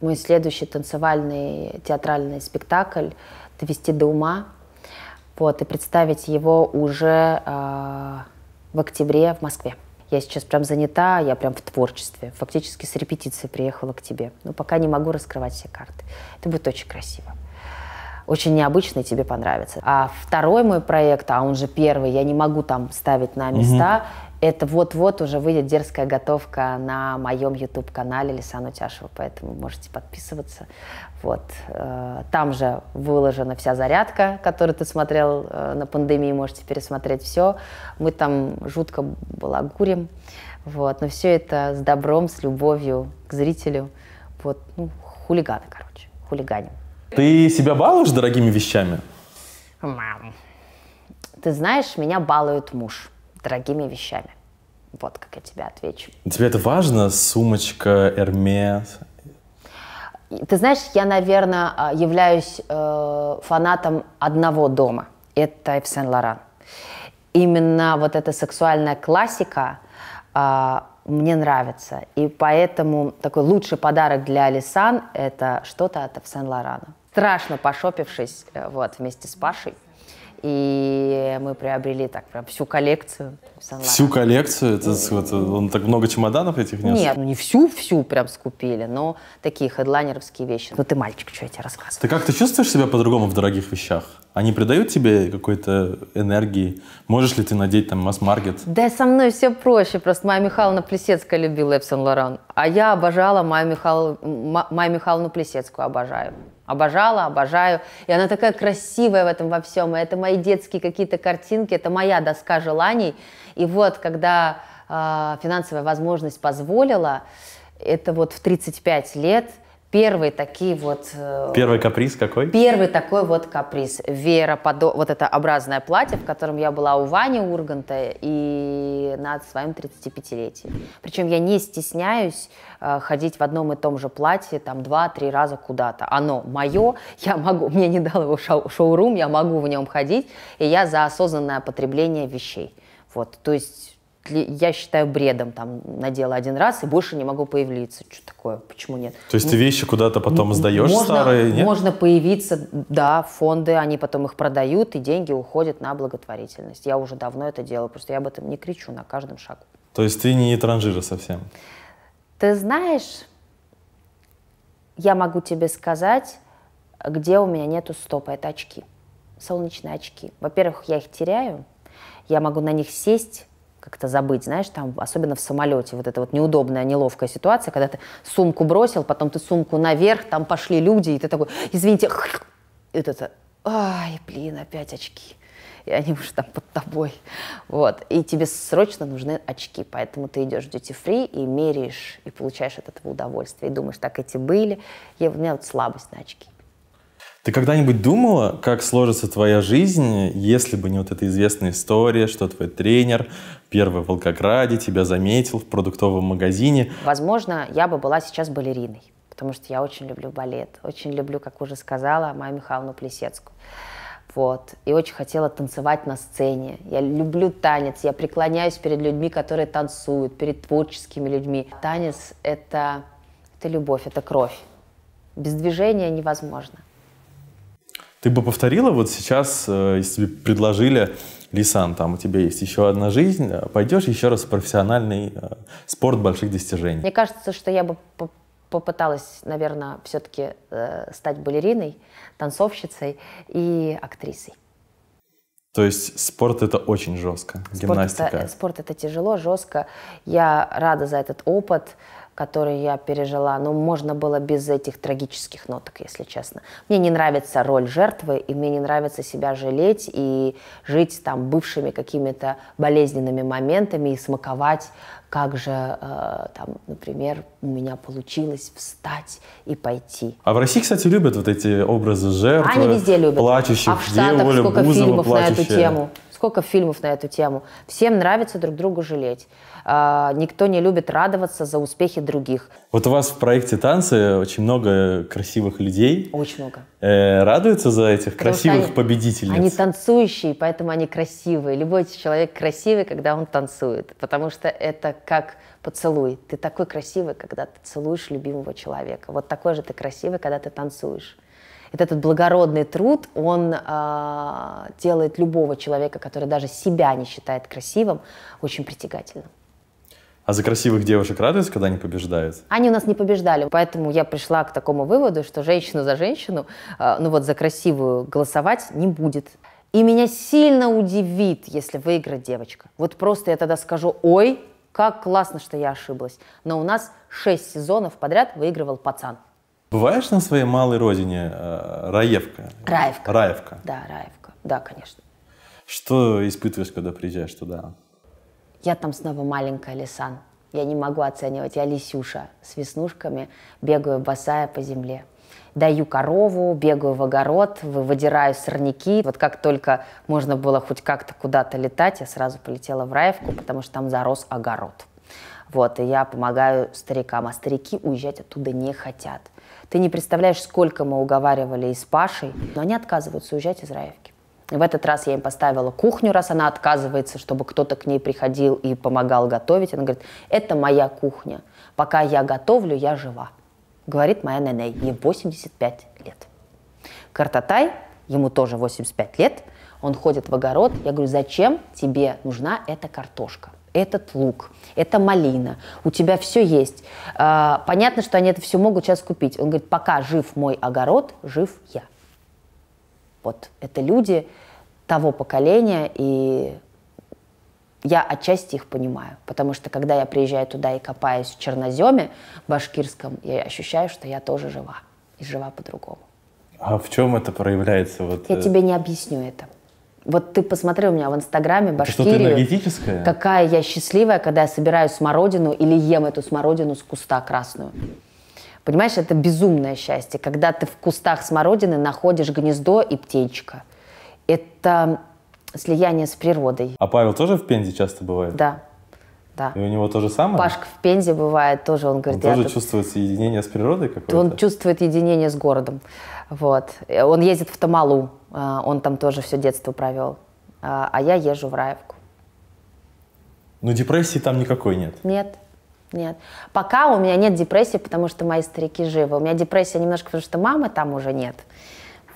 мой следующий танцевальный театральный спектакль «Довести до ума». Вот, и представить его уже э, в октябре в Москве. Я сейчас прям занята, я прям в творчестве. Фактически с репетиции приехала к тебе. Но пока не могу раскрывать все карты. Это будет очень красиво очень необычный, тебе понравится. А второй мой проект, а он же первый, я не могу там ставить на места, угу. это вот-вот уже выйдет дерзкая готовка на моем YouTube-канале Лисану Тяшева, поэтому можете подписываться. Вот. Э, там же выложена вся зарядка, которую ты смотрел э, на пандемии, можете пересмотреть все. Мы там жутко балагурим. Вот. Но все это с добром, с любовью к зрителю. Вот, ну, хулиганы, короче, хулиганим. Ты себя балуешь дорогими вещами? Мам, ты знаешь, меня балует муж дорогими вещами. Вот как я тебе отвечу. Тебе это важно? Сумочка, Эрме? Ты знаешь, я, наверное, а, являюсь э, фанатом одного дома. Это Ив Сен-Лоран. Именно вот эта сексуальная классика э, мне нравится. И поэтому такой лучший подарок для Алисан – это что-то от Ив Сен-Лорана страшно пошопившись э, вот, вместе с Пашей. И мы приобрели так прям всю коллекцию. Всю коллекцию? Это, это, он так много чемоданов этих нес? Нет, ну не всю-всю прям скупили, но такие хедлайнеровские вещи. Ну ты мальчик, что я тебе рассказываю. Ты как-то чувствуешь себя по-другому в дорогих вещах? Они придают тебе какой-то энергии? Можешь ли ты надеть там масс-маркет? Да со мной все проще. Просто Майя Михайловна Плесецкая любила Эпсон Лоран. А я обожала Майю, Михал Майю Михайловну Плесецкую, обожаю. Обожала, обожаю. И она такая красивая в этом во всем. И это мои детские какие-то картинки, это моя доска желаний. И вот, когда э, финансовая возможность позволила, это вот в 35 лет – Первый такие вот... Э, Первый каприз какой? Первый такой вот каприз. Вера, подо... вот это образное платье, в котором я была у Вани Урганта и над своим 35-летии. Причем я не стесняюсь э, ходить в одном и том же платье там два-три раза куда-то. Оно мое, <laughs> я могу, мне не дал его шоу рум я могу в нем ходить, и я за осознанное потребление вещей. Вот, то есть я считаю бредом, там, надела один раз и больше не могу появиться. Что такое? Почему нет? То есть ты вещи куда-то потом сдаешь можно, старые? Нет? Можно появиться, да, фонды, они потом их продают, и деньги уходят на благотворительность. Я уже давно это делаю, просто я об этом не кричу на каждом шагу. То есть ты не транжира совсем? Ты знаешь, я могу тебе сказать, где у меня нету стопа, это очки, солнечные очки. Во-первых, я их теряю, я могу на них сесть, как-то забыть, знаешь, там, особенно в самолете, вот эта вот неудобная, неловкая ситуация, когда ты сумку бросил, потом ты сумку наверх, там пошли люди, и ты такой, извините, и <sniffs> вот это, ай, блин, опять очки и они уже там под тобой. Вот. И тебе срочно нужны очки, поэтому ты идешь в duty free и меряешь, и получаешь от этого удовольствие, и думаешь, так эти были. Я, у меня вот слабость на очки. Ты когда-нибудь думала, как сложится твоя жизнь, если бы не вот эта известная история, что твой тренер первый в Волгограде тебя заметил в продуктовом магазине? Возможно, я бы была сейчас балериной, потому что я очень люблю балет, очень люблю, как уже сказала, Майю Михайловну Плесецкую. Вот. И очень хотела танцевать на сцене. Я люблю танец, я преклоняюсь перед людьми, которые танцуют, перед творческими людьми. Танец — это, это любовь, это кровь. Без движения невозможно. Ты бы повторила вот сейчас, э, если тебе предложили, Лисан, там у тебя есть еще одна жизнь, э, пойдешь еще раз в профессиональный э, спорт больших достижений? Мне кажется, что я бы попыталась, наверное, все-таки стать балериной, танцовщицей и актрисой. То есть спорт это очень жестко, спорт гимнастика. Это, спорт это тяжело, жестко. Я рада за этот опыт которые я пережила, но можно было без этих трагических ноток, если честно. Мне не нравится роль жертвы, и мне не нравится себя жалеть и жить там бывшими какими-то болезненными моментами и смаковать, как же, э, там, например, у меня получилось встать и пойти. А в России, кстати, любят вот эти образы жертвы, Они везде любят. плачущих, а в Штатах деволя, сколько Бузова, фильмов плачущая. на эту тему, сколько фильмов на эту тему. Всем нравится друг друга жалеть. А, никто не любит радоваться за успехи других. Вот у вас в проекте «Танцы» очень много красивых людей. Очень много. Э, радуются за этих Потому красивых они, победительниц? Они танцующие, поэтому они красивые. Любой человек красивый, когда он танцует. Потому что это как поцелуй. Ты такой красивый, когда ты целуешь любимого человека. Вот такой же ты красивый, когда ты танцуешь Это этот благородный труд, он э, делает любого человека, который даже себя не считает красивым, очень притягательным. А за красивых девушек радуются, когда они побеждают? Они у нас не побеждали, поэтому я пришла к такому выводу, что женщину за женщину, а, ну вот за красивую голосовать не будет. И меня сильно удивит, если выиграет девочка. Вот просто я тогда скажу, ой, как классно, что я ошиблась. Но у нас шесть сезонов подряд выигрывал пацан. Бываешь на своей малой родине э, Раевка? Раевка. Раевка. Да, Раевка. Да, конечно. Что испытываешь, когда приезжаешь туда? Я там снова маленькая Лисан. Я не могу оценивать, я лисюша с веснушками, бегаю босая по земле. Даю корову, бегаю в огород, выдираю сорняки. Вот как только можно было хоть как-то куда-то летать, я сразу полетела в Раевку, потому что там зарос огород. Вот, и я помогаю старикам, а старики уезжать оттуда не хотят. Ты не представляешь, сколько мы уговаривали и с Пашей, но они отказываются уезжать из Раевки. В этот раз я им поставила кухню, раз она отказывается, чтобы кто-то к ней приходил и помогал готовить. Она говорит, это моя кухня. Пока я готовлю, я жива. Говорит моя Нене ей 85 лет. Картатай, ему тоже 85 лет, он ходит в огород. Я говорю, зачем тебе нужна эта картошка? этот лук, это малина, у тебя все есть. А, понятно, что они это все могут сейчас купить. Он говорит, пока жив мой огород, жив я. Вот это люди того поколения, и я отчасти их понимаю, потому что когда я приезжаю туда и копаюсь в черноземе башкирском, я ощущаю, что я тоже жива и жива по-другому. А в чем это проявляется? Вот... Я э, тебе не объясню это. Вот ты посмотри у меня в Инстаграме Башкирию. Что-то энергетическое? Какая я счастливая, когда я собираю смородину или ем эту смородину с куста красную. Понимаешь, это безумное счастье, когда ты в кустах смородины находишь гнездо и птенчика. Это слияние с природой. А Павел тоже в Пензе часто бывает? Да. Да. И у него то же самое? Пашка в Пензе бывает тоже, он говорит... Он тоже тут... чувствует единение с природой какое-то? Он чувствует единение с городом. Вот. Он ездит в Тамалу, э, он там тоже все детство провел. Э, а я езжу в Раевку. Но ну, депрессии там никакой нет? Нет. Нет. Пока у меня нет депрессии, потому что мои старики живы. У меня депрессия немножко, потому что мамы там уже нет.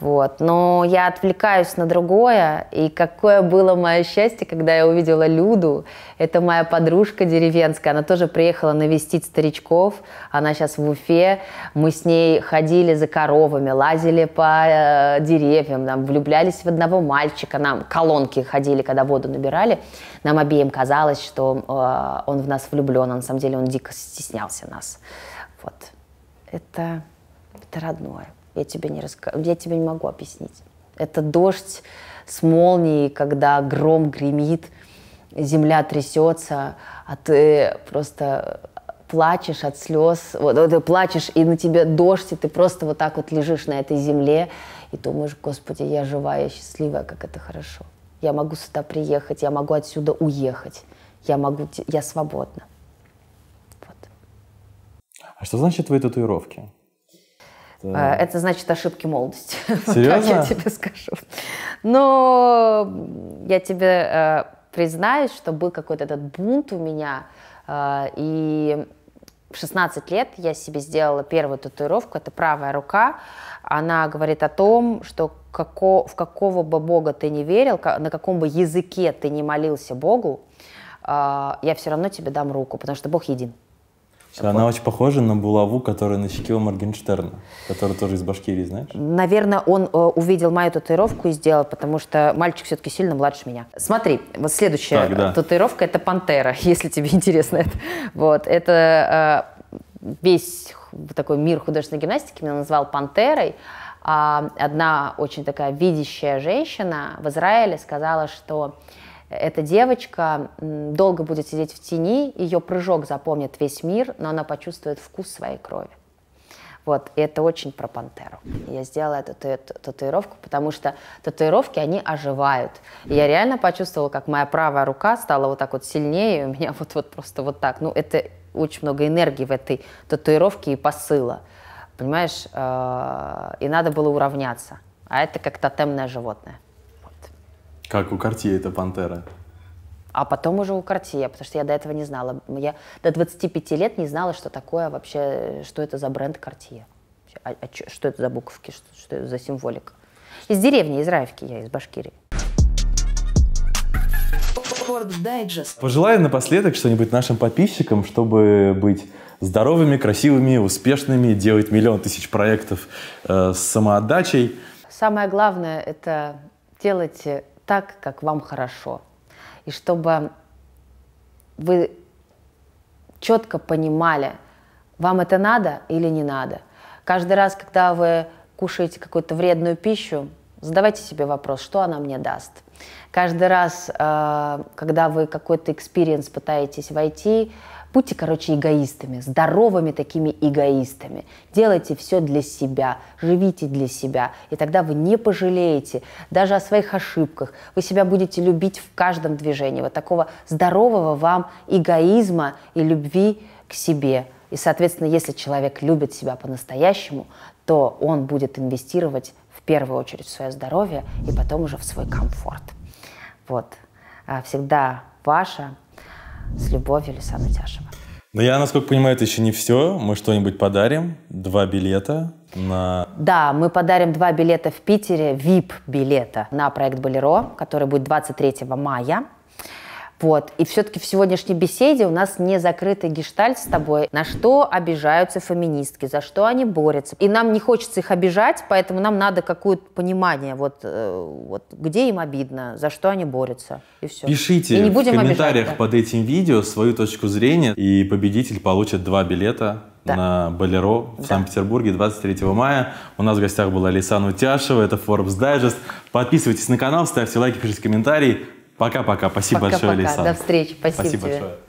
Вот. Но я отвлекаюсь на другое, и какое было мое счастье, когда я увидела Люду. Это моя подружка деревенская, она тоже приехала навестить старичков, она сейчас в Уфе. Мы с ней ходили за коровами, лазили по э, деревьям, там, влюблялись в одного мальчика, нам колонки ходили, когда воду набирали. Нам обеим казалось, что э, он в нас влюблен, а на самом деле он дико стеснялся нас. Вот. Это, это родное я тебе не, раска... я тебе не могу объяснить. Это дождь с молнией, когда гром гремит, земля трясется, а ты просто плачешь от слез, вот, вот ты плачешь, и на тебе дождь, и ты просто вот так вот лежишь на этой земле и думаешь, господи, я живая, я счастливая, как это хорошо. Я могу сюда приехать, я могу отсюда уехать, я могу, я свободна. Вот. А что значит твои татуировки? Э, это значит ошибки молодости. Серьезно? <laughs> Вот я тебе скажу. Но я тебе э, признаюсь, что был какой-то этот бунт у меня. Э, и в 16 лет я себе сделала первую татуировку. Это правая рука. Она говорит о том, что како, в какого бы Бога ты не верил, на каком бы языке ты не молился Богу, я все равно тебе дам руку, потому что Бог един. Она очень похожа на булаву, которая на щеке у Моргенштерна, которая тоже из Башкирии, знаешь? Наверное, он э, увидел мою татуировку и сделал, потому что мальчик все-таки сильно младше меня. Смотри, вот следующая так, да. татуировка – это пантера, <laughs> если тебе интересно это. Вот, это э, весь такой мир художественной гимнастики меня назвал пантерой. А одна очень такая видящая женщина в Израиле сказала, что эта девочка долго будет сидеть в тени, ее прыжок запомнит весь мир, но она почувствует вкус своей крови. Вот, и это очень про пантеру. Я сделала эту татуировку, потому что татуировки, они оживают. И я реально почувствовала, как моя правая рука стала вот так вот сильнее, у меня вот, вот просто вот так. Ну, это очень много энергии в этой татуировке и посыла. Понимаешь? Э, и надо было уравняться. А это как тотемное животное. Как у Картье это пантера? А потом уже у Картье, потому что я до этого не знала. Я до 25 лет не знала, что такое вообще, что это за бренд Картье. А, а, что это за буковки, что, что это за символика. Из деревни, из Раевки я, из Башкирии. Пожелаю напоследок что-нибудь нашим подписчикам, чтобы быть здоровыми, красивыми, успешными, делать миллион тысяч проектов э, с самоотдачей. Самое главное – это делать так, как вам хорошо. И чтобы вы четко понимали, вам это надо или не надо. Каждый раз, когда вы кушаете какую-то вредную пищу, задавайте себе вопрос, что она мне даст. Каждый раз, э, когда вы какой-то экспириенс пытаетесь войти, Будьте, короче, эгоистами, здоровыми такими эгоистами. Делайте все для себя, живите для себя, и тогда вы не пожалеете даже о своих ошибках. Вы себя будете любить в каждом движении. Вот такого здорового вам эгоизма и любви к себе. И, соответственно, если человек любит себя по-настоящему, то он будет инвестировать в первую очередь в свое здоровье и потом уже в свой комфорт. Вот. А всегда ваша с любовью, Лисана Тяша. Но я, насколько понимаю, это еще не все. Мы что-нибудь подарим. Два билета на... Да, мы подарим два билета в Питере, VIP-билета на проект «Болеро», который будет 23 мая. Вот. И все-таки в сегодняшней беседе у нас не закрытый гештальт с тобой, на что обижаются феминистки, за что они борются. И нам не хочется их обижать, поэтому нам надо какое-то понимание, вот, э, вот где им обидно, за что они борются. И все. Пишите и не будем в комментариях обижать, да. под этим видео свою точку зрения, и победитель получит два билета да. на Болеро в да. Санкт-Петербурге 23 мая. У нас в гостях была Лисана Утяшева, это Forbes Digest. Подписывайтесь на канал, ставьте лайки, пишите комментарии. Пока-пока. Спасибо пока, большое, пока. Александр. До встречи. Спасибо, Спасибо тебе. большое.